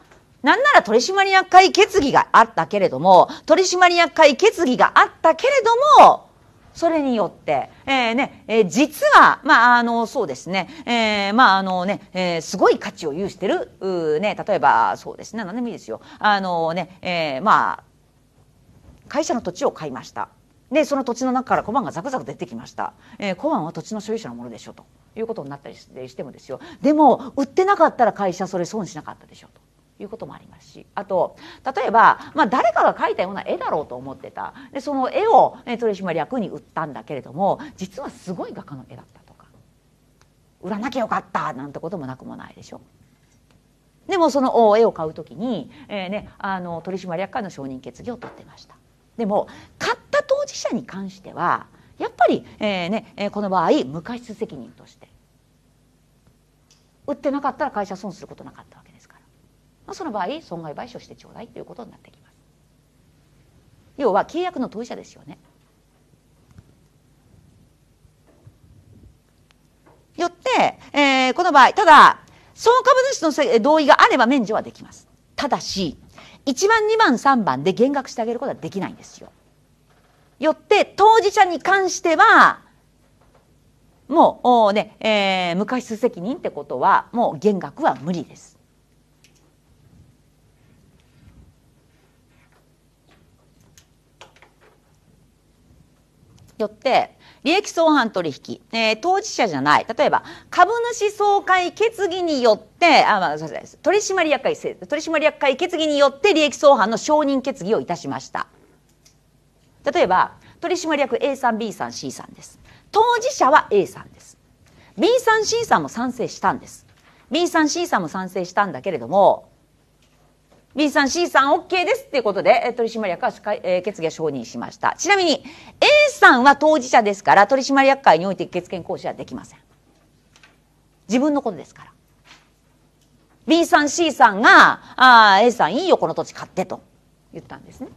なんなら取締役会決議があったけれども、取締役会決議があったけれども、それによって、えーねえー、実は、まあ、あのそうですね、えーまああのねえー、すごい価値を有してる、うね、例えばそうですね何でもいいですよあのね、ねえーまあ、会社の土地を買いました。でその土地の中から小判がザクザク出てきました、えー、小判は土地の所有者のものでしょうということになったりしてもですよでも売ってなかったら会社それ損しなかったでしょうと。いうこともありますしあと例えば、まあ、誰かが描いたような絵だろうと思ってたでその絵を、ね、取締役に売ったんだけれども実はすごい画家の絵だったとか売らなきゃよかったなんてこともなくもないでしょ。う。でもその絵を買うときに、えーね、あの取締役会の承認決議を取ってました。でも買っ当事者に関してはやっぱり、えーね、この場合無過失責任として売ってなかったら会社損することなかったわけですから、まあ、その場合損害賠償してちょうだいということになってきます。要は契約の当事者ですよね。よって、えー、この場合ただ総株主の同意があれば免除はできます。ただし1番2番3番で減額してあげることはできないんですよ。よって当事者に関してはもうね、えー、無過失責任ってことはもう減額は無理です。よって利益相反取引、えー、当事者じゃない例えば株主総会決議によってあ、まあ、取締役会取締役会決議によって利益相反の承認決議をいたしました。例えば取締役 A さん B さん C さんです当事者は A さんです B さん C さんも賛成したんです B さん C さんも賛成したんだけれども B さん C さん OK ですっていうことで取締役は、え決議は承認しましたちなみに A さんは当事者ですから取締役会において決権行使はできません自分のことですから B さん C さんがあ A さんいいよこの土地買ってと言ったんですね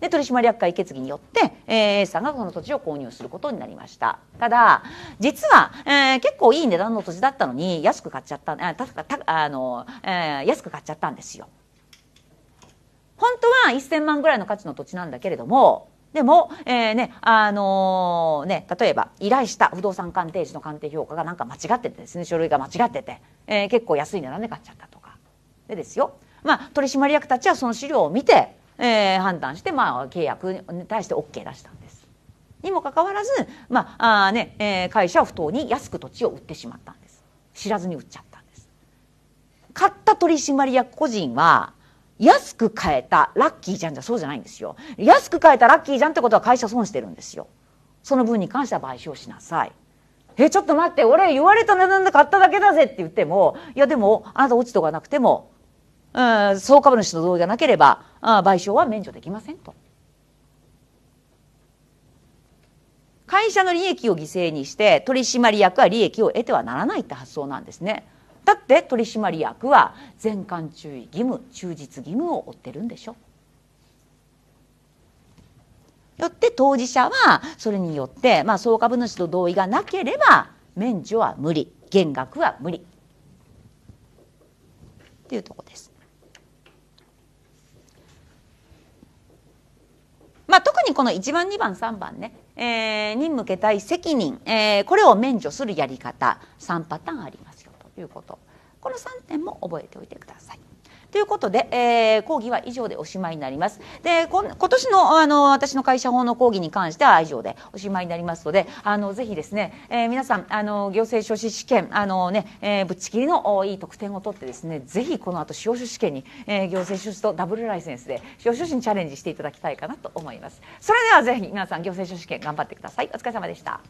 で取締役会決議によって、えー、A さんがその土地を購入することになりましたただ実は、えー、結構いい値段の土地だったのに安く買っちゃったあたたあの、えー、安く買っちゃったんですよ本当は1000万ぐらいの価値の土地なんだけれどもでも、えーねあのー、ね、例えば依頼した不動産鑑定士の鑑定評価がなんか間違っててですね書類が間違ってて、えー、結構安い値段で買っちゃったとかでですよ、まあ、取締役たちはその資料を見てえー、判断して、まあ、契約に対して OK 出したんです。にもかかわらず、まああねえー、会社は不当に安く土地を売ってしまったんです。知らずに売っちゃったんです。買った取締役個人は安く買えたラッキーじゃんじゃそうじゃないんですよ。安く買えたラッキーじゃんってことは会社損してるんですよ。その分に関しては賠償しなさい。え、ちょっと待って、俺言われた値段で買っただけだぜって言っても、いやでも、あなた落ちとかなくても、うん総株主の同意がなければ賠償は免除できませんと。会社の利益を犠牲にして取締役は利益を得てはならないって発想なんですね。だって取締役は全館注意義務忠実義務を負ってるんでしょ。よって当事者はそれによって、まあ、総株主の同意がなければ免除は無理減額は無理っていうとこです。まあ、特にこの1番2番3番ね、えー、に向けたい責任、えー、これを免除するやり方3パターンありますよということこの3点も覚えておいてください。ということで、えー、講義は以上でおしまいになります。で、こ今年のあの私の会社法の講義に関しては以上でおしまいになりますので、あのぜひですね、えー、皆さんあの行政書士試験あのね、えー、ぶっちぎりのいい得点を取ってですね、ぜひこの後司法書試験に、えー、行政書士とダブルライセンスで司法書士にチャレンジしていただきたいかなと思います。それではぜひ皆さん行政書士試験頑張ってください。お疲れ様でした。